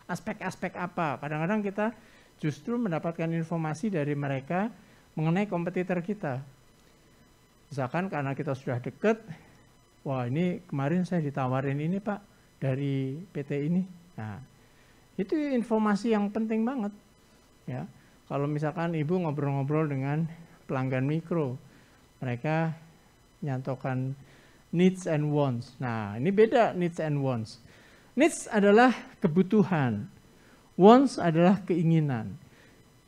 Aspek-aspek apa? Kadang-kadang kita justru mendapatkan informasi dari mereka mengenai kompetitor kita. Misalkan karena kita sudah dekat, wah ini kemarin saya ditawarin ini pak dari PT ini. Nah, itu informasi yang penting banget. Ya, kalau misalkan ibu ngobrol-ngobrol dengan pelanggan mikro, mereka nyantokkan needs and wants. Nah, ini beda needs and wants. Needs adalah kebutuhan, wants adalah keinginan.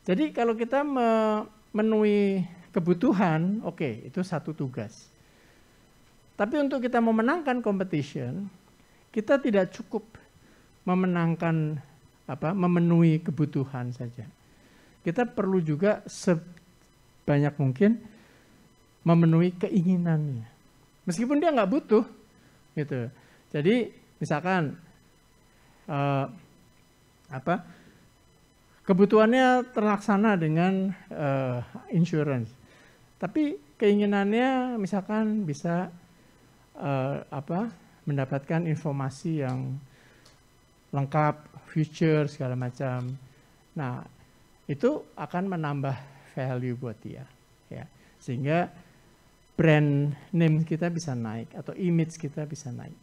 Jadi kalau kita memenuhi kebutuhan, oke, okay, itu satu tugas. Tapi untuk kita memenangkan competition, kita tidak cukup memenangkan apa memenuhi kebutuhan saja kita perlu juga sebanyak mungkin memenuhi keinginannya. Meskipun dia nggak butuh, gitu. Jadi misalkan uh, apa kebutuhannya terlaksana dengan uh, insurance, tapi keinginannya misalkan bisa uh, apa mendapatkan informasi yang lengkap, future segala macam. Nah itu akan menambah value buat dia ya sehingga brand name kita bisa naik atau image kita bisa naik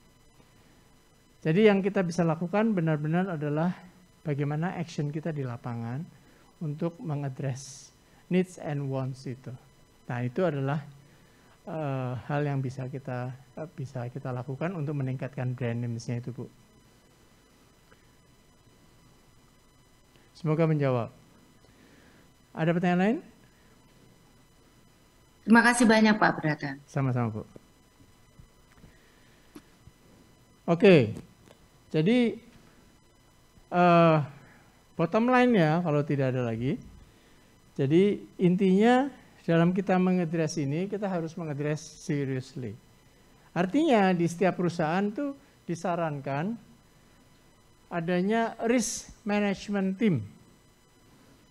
jadi yang kita bisa lakukan benar-benar adalah bagaimana action kita di lapangan untuk mengadres needs and wants itu nah itu adalah uh, hal yang bisa kita uh, bisa kita lakukan untuk meningkatkan brand name nya itu bu semoga menjawab ada pertanyaan lain? Terima kasih banyak Pak Berata. Sama-sama Bu. Oke, jadi uh, bottom line ya kalau tidak ada lagi. Jadi intinya dalam kita mengedres ini kita harus mengedres seriously. Artinya di setiap perusahaan tuh disarankan adanya risk management team.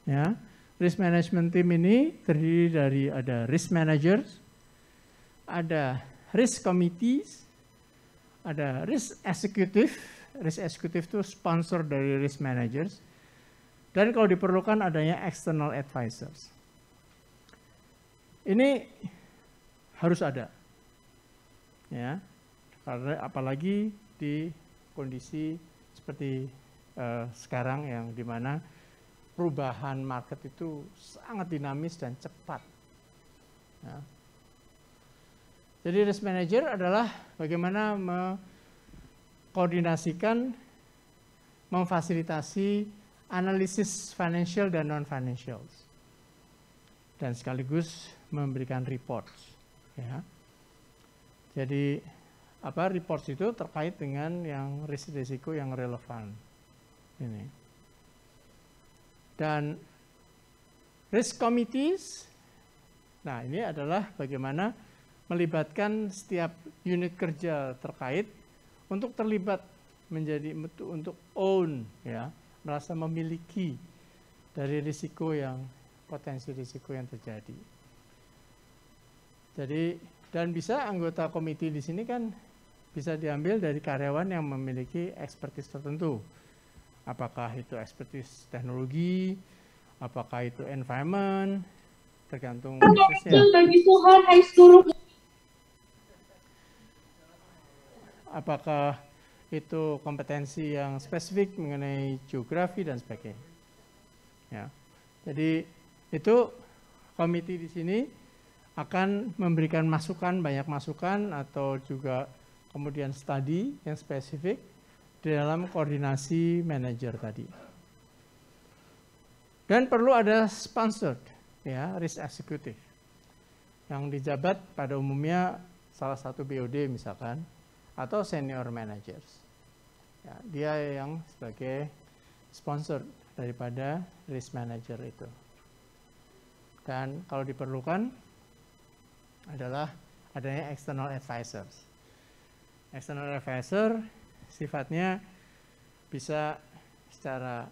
Ya. Risk management team ini terdiri dari ada risk managers, ada risk committees, ada risk executive. Risk executive itu sponsor dari risk managers. Dan kalau diperlukan adanya external advisors. Ini harus ada. Ya. Karena apalagi di kondisi seperti uh, sekarang yang dimana mana perubahan market itu sangat dinamis dan cepat. Ya. Jadi risk manager adalah bagaimana mengkoordinasikan, memfasilitasi analisis financial dan non-financial. Dan sekaligus memberikan report. Ya. Jadi apa report itu terkait dengan yang risk risiko yang relevan. Ini. Dan risk committees, nah ini adalah bagaimana melibatkan setiap unit kerja terkait untuk terlibat menjadi untuk own ya merasa memiliki dari risiko yang potensi risiko yang terjadi. Jadi dan bisa anggota komite di sini kan bisa diambil dari karyawan yang memiliki ekspertis tertentu apakah itu expertise teknologi, apakah itu environment, tergantung bisnisnya. bagi Apakah itu kompetensi yang spesifik mengenai geografi dan sebagainya. Ya. Jadi itu komite di sini akan memberikan masukan, banyak masukan atau juga kemudian studi yang spesifik di dalam koordinasi manajer tadi. Dan perlu ada sponsored, ya, risk executive. Yang dijabat pada umumnya salah satu BOD misalkan, atau senior managers. Ya, dia yang sebagai sponsor daripada risk manager itu. Dan kalau diperlukan adalah adanya external advisors. External advisor sifatnya bisa secara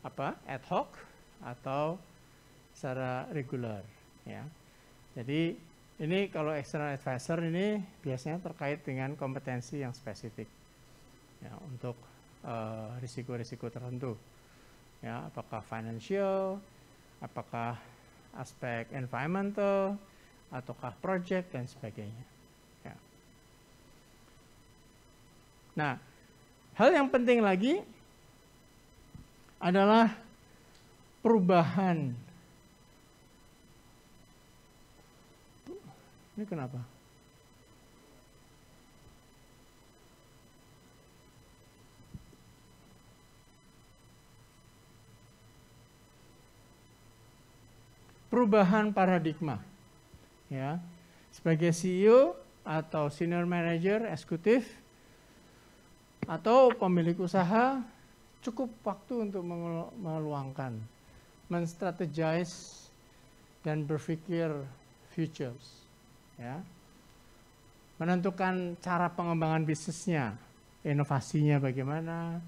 apa ad hoc atau secara reguler. ya. Jadi ini kalau external advisor ini biasanya terkait dengan kompetensi yang spesifik ya untuk eh, risiko-risiko uh, tertentu ya apakah financial, apakah aspek environmental, ataukah project dan sebagainya. Nah, hal yang penting lagi adalah perubahan. Ini kenapa? Perubahan paradigma. Ya. Sebagai CEO atau senior manager eksekutif atau pemilik usaha cukup waktu untuk meluangkan, menstrategize dan berpikir futures, ya. Menentukan cara pengembangan bisnisnya, inovasinya bagaimana,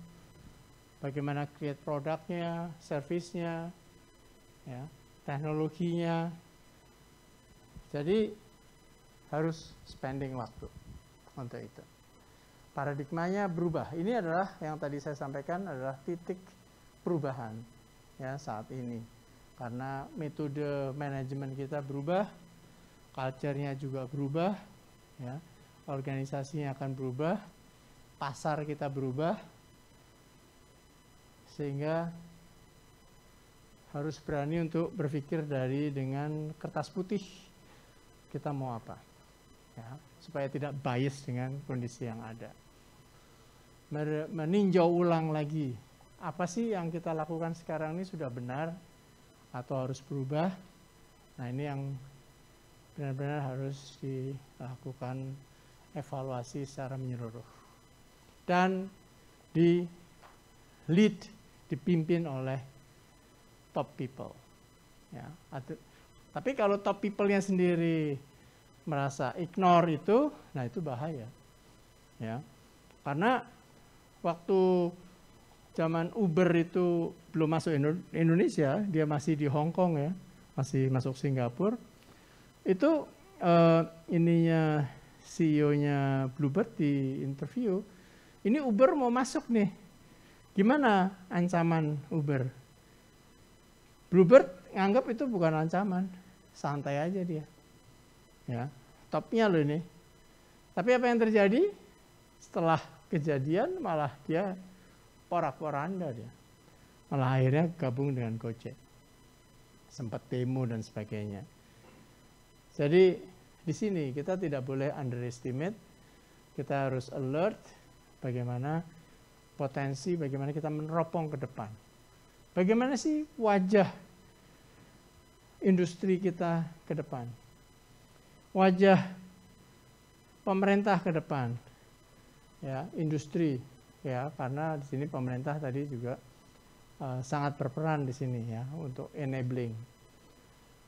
bagaimana create produknya, servisnya, ya, teknologinya. Jadi harus spending waktu untuk itu paradigmanya berubah. Ini adalah yang tadi saya sampaikan adalah titik perubahan ya saat ini. Karena metode manajemen kita berubah, culture-nya juga berubah, ya. Organisasinya akan berubah, pasar kita berubah. Sehingga harus berani untuk berpikir dari dengan kertas putih kita mau apa. Ya, supaya tidak bias dengan kondisi yang ada meninjau ulang lagi apa sih yang kita lakukan sekarang ini sudah benar atau harus berubah. Nah ini yang benar-benar harus dilakukan evaluasi secara menyeluruh. Dan di lead dipimpin oleh top people. Ya, tapi kalau top people-nya sendiri merasa ignore itu, nah itu bahaya. Ya. Karena waktu zaman Uber itu belum masuk Indonesia, dia masih di Hong Kong ya, masih masuk Singapura. Itu uh, ininya CEO-nya Bluebird di interview, ini Uber mau masuk nih. Gimana ancaman Uber? Bluebird nganggap itu bukan ancaman, santai aja dia. Ya, topnya loh ini. Tapi apa yang terjadi setelah kejadian malah dia porak-poranda dia. Malah akhirnya gabung dengan Gojek. Sempat demo dan sebagainya. Jadi di sini kita tidak boleh underestimate, kita harus alert bagaimana potensi, bagaimana kita meneropong ke depan. Bagaimana sih wajah industri kita ke depan? Wajah pemerintah ke depan, ya industri ya karena di sini pemerintah tadi juga uh, sangat berperan di sini ya untuk enabling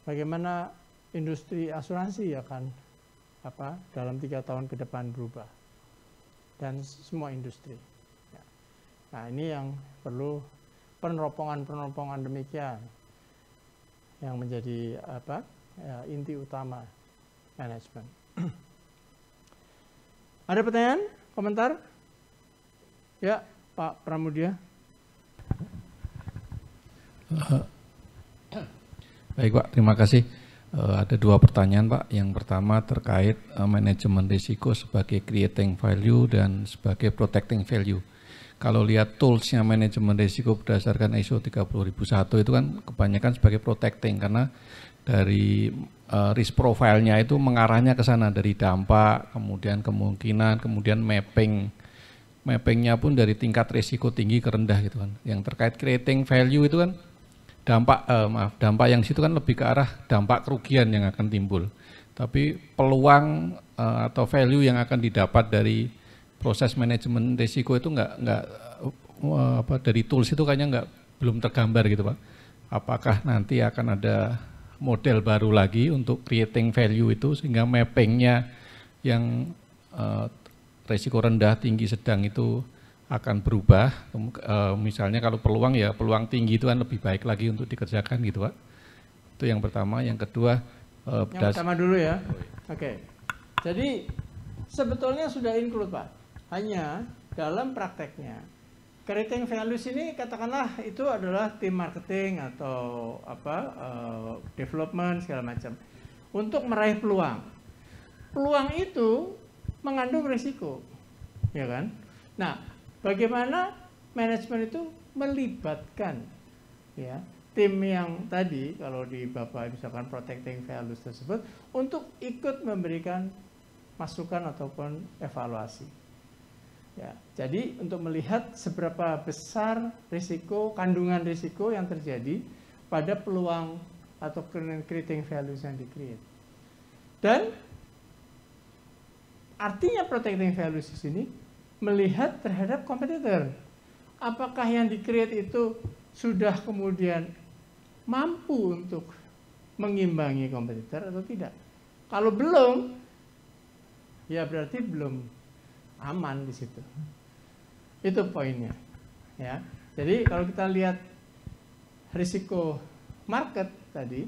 bagaimana industri asuransi akan ya apa dalam tiga tahun ke depan berubah dan semua industri ya. nah ini yang perlu peneropongan peneropongan demikian yang menjadi apa ya, inti utama manajemen ada pertanyaan komentar? Ya, Pak Pramudia. Baik Pak, terima kasih. Eh, ada dua pertanyaan Pak. Yang pertama terkait eh, manajemen risiko sebagai creating value dan sebagai protecting value. Kalau lihat toolsnya manajemen risiko berdasarkan ISO 30001 itu kan kebanyakan sebagai protecting karena dari uh, risk profile-nya itu mengarahnya ke sana dari dampak, kemudian kemungkinan, kemudian mapping. Mappingnya pun dari tingkat risiko tinggi ke rendah gitu kan. Yang terkait creating value itu kan dampak eh, maaf, dampak yang situ kan lebih ke arah dampak kerugian yang akan timbul. Tapi peluang uh, atau value yang akan didapat dari proses manajemen risiko itu enggak enggak nggak eh, apa dari tools itu kayaknya enggak belum tergambar gitu pak. Apakah nanti akan ada model baru lagi untuk creating value itu sehingga mappingnya yang uh, resiko rendah, tinggi, sedang itu akan berubah. Uh, misalnya kalau peluang ya peluang tinggi itu kan lebih baik lagi untuk dikerjakan gitu Pak. Itu yang pertama. Yang kedua. Uh, yang pertama dulu ya. Oke. Okay. Jadi sebetulnya sudah include Pak. Hanya dalam prakteknya Creating values ini katakanlah itu adalah tim marketing atau apa uh, development segala macam untuk meraih peluang. Peluang itu mengandung risiko, ya kan? Nah, bagaimana manajemen itu melibatkan ya tim yang tadi kalau di Bapak misalkan protecting values tersebut untuk ikut memberikan masukan ataupun evaluasi. Ya, jadi untuk melihat seberapa besar risiko kandungan risiko yang terjadi pada peluang atau creating values yang di Dan artinya protecting values di sini melihat terhadap kompetitor. Apakah yang di itu sudah kemudian mampu untuk mengimbangi kompetitor atau tidak? Kalau belum, ya berarti belum aman di situ. Itu poinnya. Ya. Jadi kalau kita lihat risiko market tadi,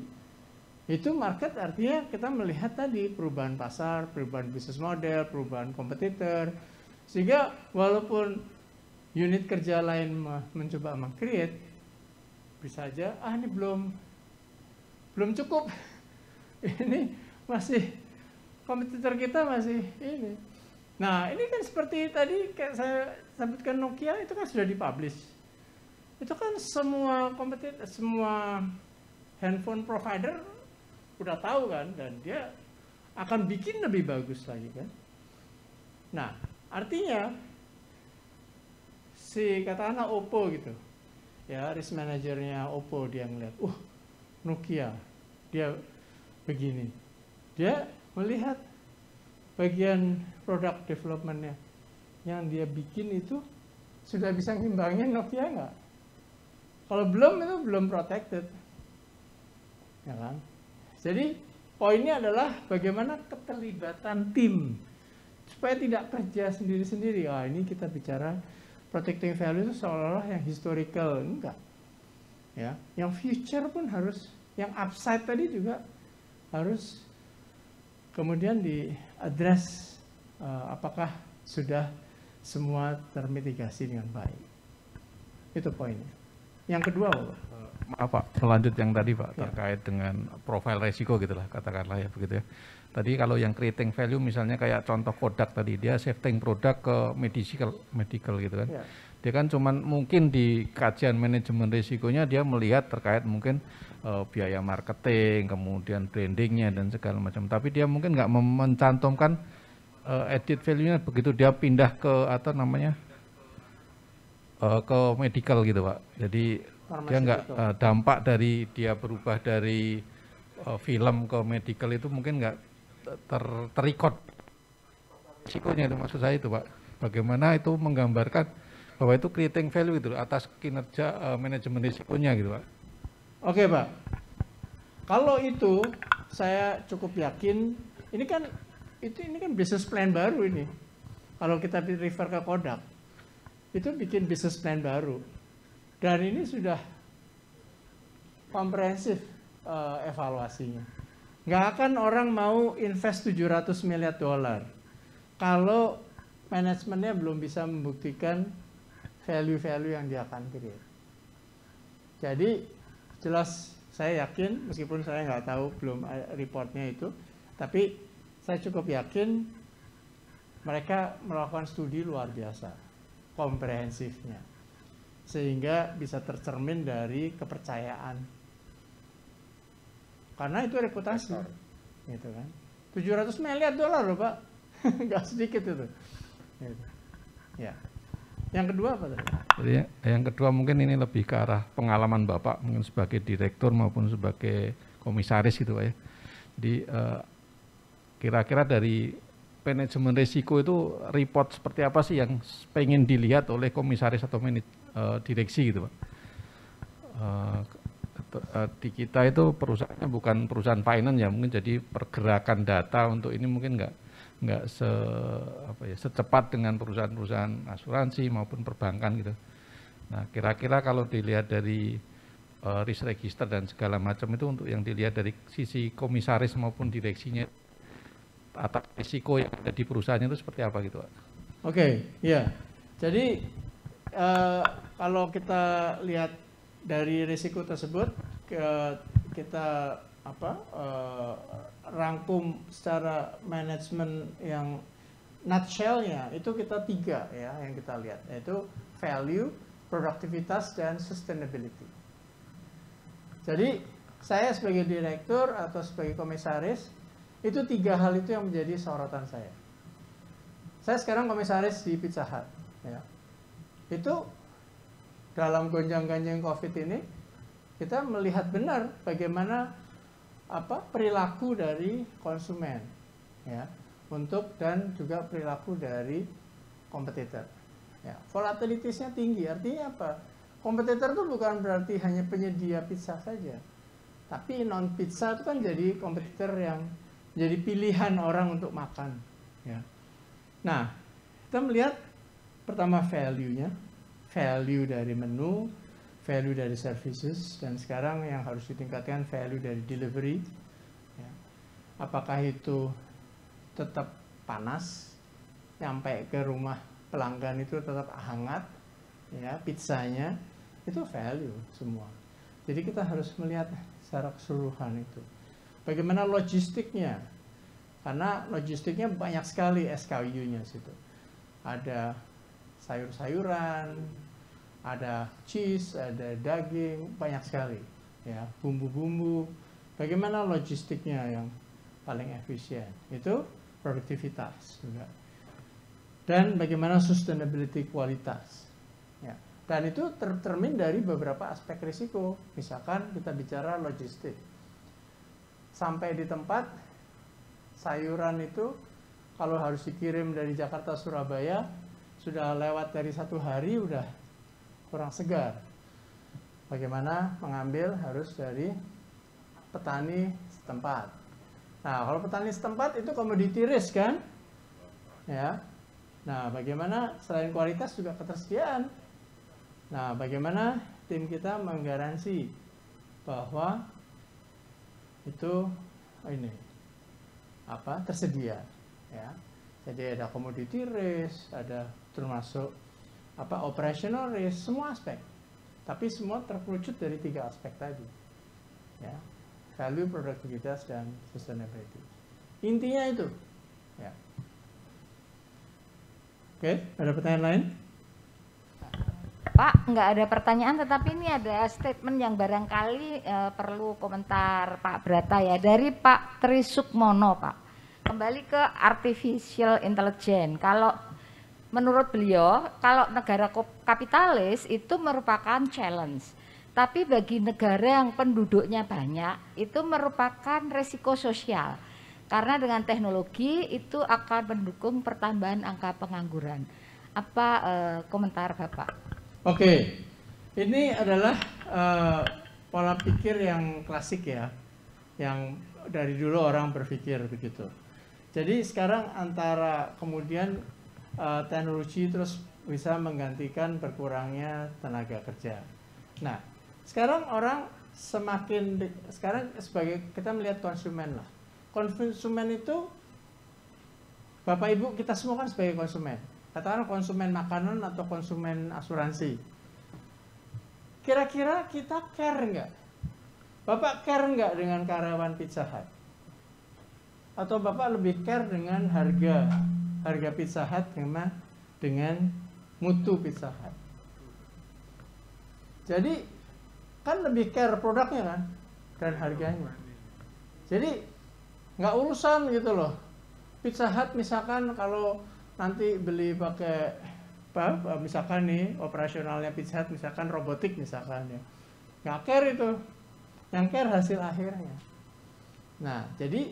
itu market artinya kita melihat tadi perubahan pasar, perubahan bisnis model, perubahan kompetitor. Sehingga walaupun unit kerja lain mencoba meng-create, bisa aja ah ini belum belum cukup. ini masih kompetitor kita masih ini Nah, ini kan seperti tadi kayak saya sebutkan Nokia itu kan sudah dipublish. Itu kan semua kompetit semua handphone provider udah tahu kan dan dia akan bikin lebih bagus lagi kan. Nah, artinya si katakanlah Oppo gitu. Ya, risk manajernya Oppo dia ngeliat, "Uh, Nokia dia begini." Dia melihat bagian product developmentnya yang dia bikin itu sudah bisa ngimbangin Nokia nggak? Kalau belum itu belum protected, ya kan? Jadi poinnya adalah bagaimana keterlibatan tim supaya tidak kerja sendiri-sendiri. oh ini kita bicara protecting value itu seolah-olah yang historical enggak, ya. Yang future pun harus, yang upside tadi juga harus kemudian di address uh, apakah sudah semua termitigasi dengan baik. Itu poinnya. Yang kedua, Pak. Eh, maaf Pak, melanjut yang tadi Pak, ya. terkait dengan profil resiko lah, katakanlah ya begitu ya. Tadi kalau yang creating value misalnya kayak contoh Kodak tadi, dia shifting produk ke medical, medical gitu kan. Ya. Dia kan cuman mungkin di kajian manajemen risikonya dia melihat terkait mungkin uh, biaya marketing, kemudian brandingnya dan segala macam. Tapi dia mungkin nggak mencantumkan uh, eh, edit value-nya begitu dia pindah ke atau namanya uh, ke medical gitu pak. Jadi Farmasi dia nggak uh, dampak dari dia berubah dari uh, film ke medical itu mungkin nggak ter terikot sikonya itu maksud saya itu pak. Bagaimana itu menggambarkan bahwa itu creating value itu atas kinerja uh, manajemen risikonya gitu pak. Oke pak. Kalau itu saya cukup yakin ini kan itu ini kan bisnis plan baru ini. Kalau kita refer ke Kodak, itu bikin bisnis plan baru. Dan ini sudah komprehensif uh, evaluasinya. Nggak akan orang mau invest 700 miliar dolar kalau manajemennya belum bisa membuktikan value-value yang dia akan create. Jadi jelas saya yakin meskipun saya nggak tahu belum eh, reportnya itu, tapi saya cukup yakin mereka melakukan studi luar biasa, komprehensifnya, sehingga bisa tercermin dari kepercayaan. Karena itu reputasi, gitu kan? 700 miliar dolar loh pak, nggak sedikit itu. Gitu. Ya. Yang kedua apa Jadi yang kedua mungkin ini lebih ke arah pengalaman bapak mungkin sebagai direktur maupun sebagai komisaris gitu pak ya. Jadi uh, Kira-kira dari manajemen risiko itu report seperti apa sih yang pengen dilihat oleh komisaris atau manaj, uh, direksi gitu Pak? Uh, di kita itu perusahaannya bukan perusahaan finance ya mungkin jadi pergerakan data untuk ini mungkin nggak nggak se apa ya secepat dengan perusahaan-perusahaan asuransi maupun perbankan gitu. Nah kira-kira kalau dilihat dari uh, risk register dan segala macam itu untuk yang dilihat dari sisi komisaris maupun direksinya apa risiko yang ada di perusahaannya itu seperti apa gitu Pak. Oke, okay, ya. Jadi uh, kalau kita lihat dari risiko tersebut ke, kita apa uh, rangkum secara manajemen yang nutshellnya itu kita tiga ya yang kita lihat yaitu value, produktivitas dan sustainability. Jadi saya sebagai direktur atau sebagai komisaris itu tiga hal itu yang menjadi sorotan saya saya sekarang komisaris di Pizza Hut ya itu dalam gonjang-ganjing COVID ini kita melihat benar bagaimana apa perilaku dari konsumen ya untuk dan juga perilaku dari kompetitor ya volatilitasnya tinggi artinya apa kompetitor itu bukan berarti hanya penyedia pizza saja tapi non pizza itu kan jadi kompetitor yang jadi pilihan orang untuk makan. Ya. Nah, kita melihat pertama value-nya, value dari menu, value dari services, dan sekarang yang harus ditingkatkan value dari delivery. Ya. Apakah itu tetap panas, sampai ke rumah pelanggan itu tetap hangat, ya pizzanya itu value semua. Jadi kita harus melihat secara keseluruhan itu. Bagaimana logistiknya? Karena logistiknya banyak sekali SKU-nya situ. Ada sayur-sayuran, ada cheese, ada daging, banyak sekali. Ya, bumbu-bumbu. Bagaimana logistiknya yang paling efisien? Itu produktivitas juga. Dan bagaimana sustainability kualitas. Ya. Dan itu tercermin dari beberapa aspek risiko. Misalkan kita bicara logistik sampai di tempat sayuran itu kalau harus dikirim dari Jakarta Surabaya sudah lewat dari satu hari udah kurang segar bagaimana mengambil harus dari petani setempat nah kalau petani setempat itu komoditi risk kan ya nah bagaimana selain kualitas juga ketersediaan nah bagaimana tim kita menggaransi bahwa itu ini apa tersedia ya jadi ada commodity risk ada termasuk apa operational risk semua aspek tapi semua terkerucut dari tiga aspek tadi ya value produktivitas dan sustainability intinya itu ya oke ada pertanyaan lain Pak, nggak ada pertanyaan, tetapi ini ada statement yang barangkali uh, perlu komentar Pak Brata ya dari Pak Trisukmono Pak. Kembali ke artificial intelligence. Kalau menurut beliau, kalau negara kapitalis itu merupakan challenge. Tapi bagi negara yang penduduknya banyak, itu merupakan resiko sosial. Karena dengan teknologi itu akan mendukung pertambahan angka pengangguran. Apa eh, komentar Bapak? Oke, ini adalah uh, pola pikir yang klasik ya, yang dari dulu orang berpikir begitu. Jadi sekarang antara kemudian uh, teknologi terus bisa menggantikan berkurangnya tenaga kerja. Nah, sekarang orang semakin sekarang sebagai kita melihat konsumen lah. Konsumen itu Bapak Ibu kita semua kan sebagai konsumen katakanlah konsumen makanan atau konsumen asuransi. Kira-kira kita care nggak? Bapak care nggak dengan karyawan Pizza Hut? Atau Bapak lebih care dengan harga harga Pizza Hut dengan dengan mutu Pizza Hut? Jadi kan lebih care produknya kan dan harganya. Jadi nggak urusan gitu loh. Pizza Hut misalkan kalau nanti beli pakai apa eh, misalkan nih operasionalnya Pizza misalkan robotik misalkan ya nggak care itu yang care hasil akhirnya nah jadi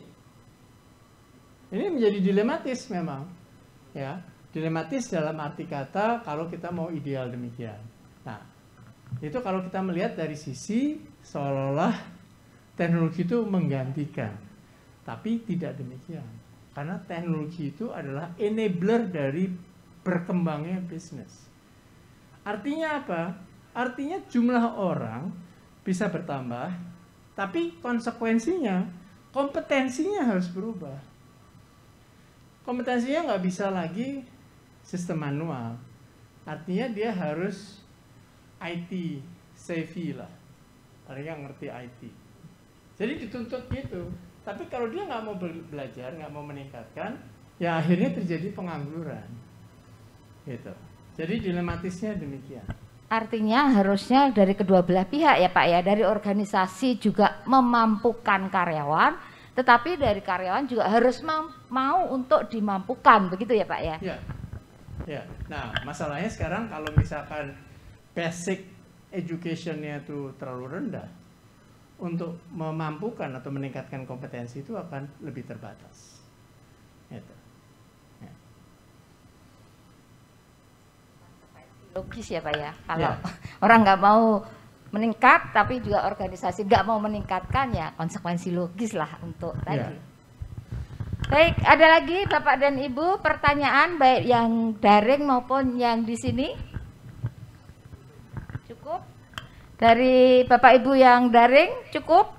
ini menjadi dilematis memang ya dilematis dalam arti kata kalau kita mau ideal demikian nah itu kalau kita melihat dari sisi seolah-olah teknologi itu menggantikan tapi tidak demikian karena teknologi itu adalah enabler dari berkembangnya bisnis. Artinya apa? Artinya jumlah orang bisa bertambah, tapi konsekuensinya kompetensinya harus berubah. Kompetensinya nggak bisa lagi sistem manual. Artinya dia harus IT savvy lah. Mereka ngerti IT. Jadi dituntut gitu. Tapi kalau dia nggak mau belajar, nggak mau meningkatkan, ya akhirnya terjadi pengangguran. Gitu. Jadi dilematisnya demikian. Artinya harusnya dari kedua belah pihak ya Pak ya, dari organisasi juga memampukan karyawan, tetapi dari karyawan juga harus mau, untuk dimampukan, begitu ya Pak ya? Ya, ya. Nah masalahnya sekarang kalau misalkan basic education-nya itu terlalu rendah, untuk memampukan atau meningkatkan kompetensi itu akan lebih terbatas. Itu. Ya. Logis ya Pak ya, kalau ya. orang nggak mau meningkat tapi juga organisasi nggak mau meningkatkan ya konsekuensi logis lah untuk ya. tadi. Ya. Baik, ada lagi Bapak dan Ibu pertanyaan baik yang daring maupun yang di sini? Dari Bapak Ibu yang daring cukup?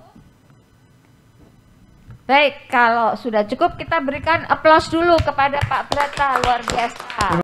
Baik, kalau sudah cukup kita berikan aplaus dulu kepada Pak Brata luar biasa.